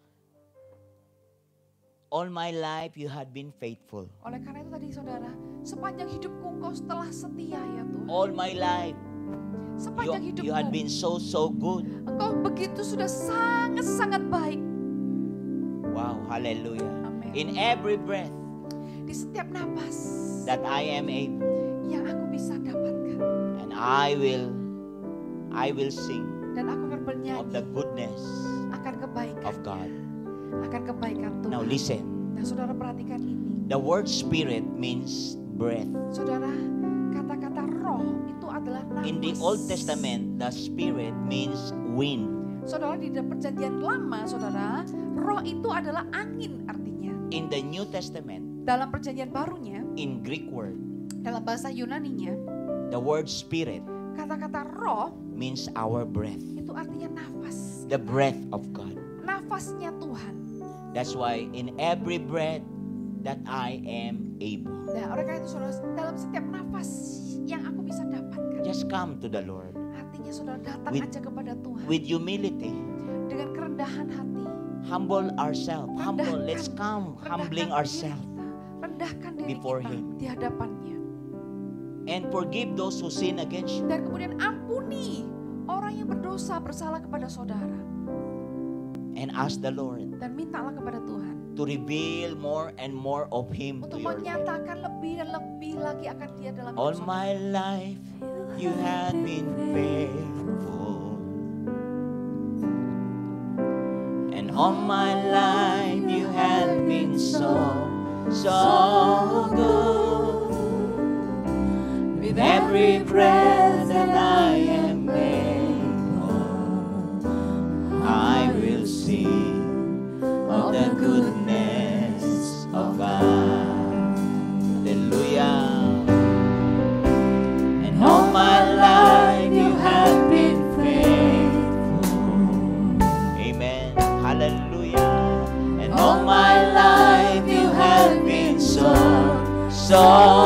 All my life you had been faithful. Oleh karena itu tadi saudara, sepanjang hidupku engkau telah setia ya Tuhan. All my life. Sepanjang you, hidupku. You had been so so good. Engkau begitu sudah sangat sangat baik. Wow, haleluya. In every breath. Di setiap napas. That I am able. Yang aku bisa dapatkan. And I will I will sing dan aku akan bernyanyi of the goodness akan kebaikan of God akan kebaikan Tuhan now listen nah saudara perhatikan ini the word spirit means breath saudara kata-kata roh itu adalah nafas in the Old Testament the spirit means wind saudara di dalam perjanjian lama saudara roh itu adalah angin artinya in the New Testament dalam perjanjian barunya in Greek word dalam bahasa Yunaninya the word spirit kata-kata roh means our breath. Itu artinya nafas. The breath of God. Nafasnya Tuhan. That's why in every breath that I am able. Nah, oleh karena itu saudara, dalam setiap nafas yang aku bisa dapatkan. Just come to the Lord. Artinya saudara datang with, aja kepada Tuhan. With humility. Dengan kerendahan hati. Humble ourselves. Humble. Let's come humbling ourselves. Rendahkan diri before kita him. di hadapannya. And forgive those who sin against you. Dan kemudian ampuni orang yang berdosa bersalah kepada saudara. And ask the Lord. Dan mintalah kepada Tuhan. To reveal more and more of Him Untuk to your menyatakan lebih dan lebih lagi akan Dia dalam hidup. All my life you have been faithful. And all my life you have been so, so good. With every breath that I am able, I will sing of the goodness of God. Hallelujah. And all my life you have been faithful. Amen. Hallelujah. And all my life you have been so, so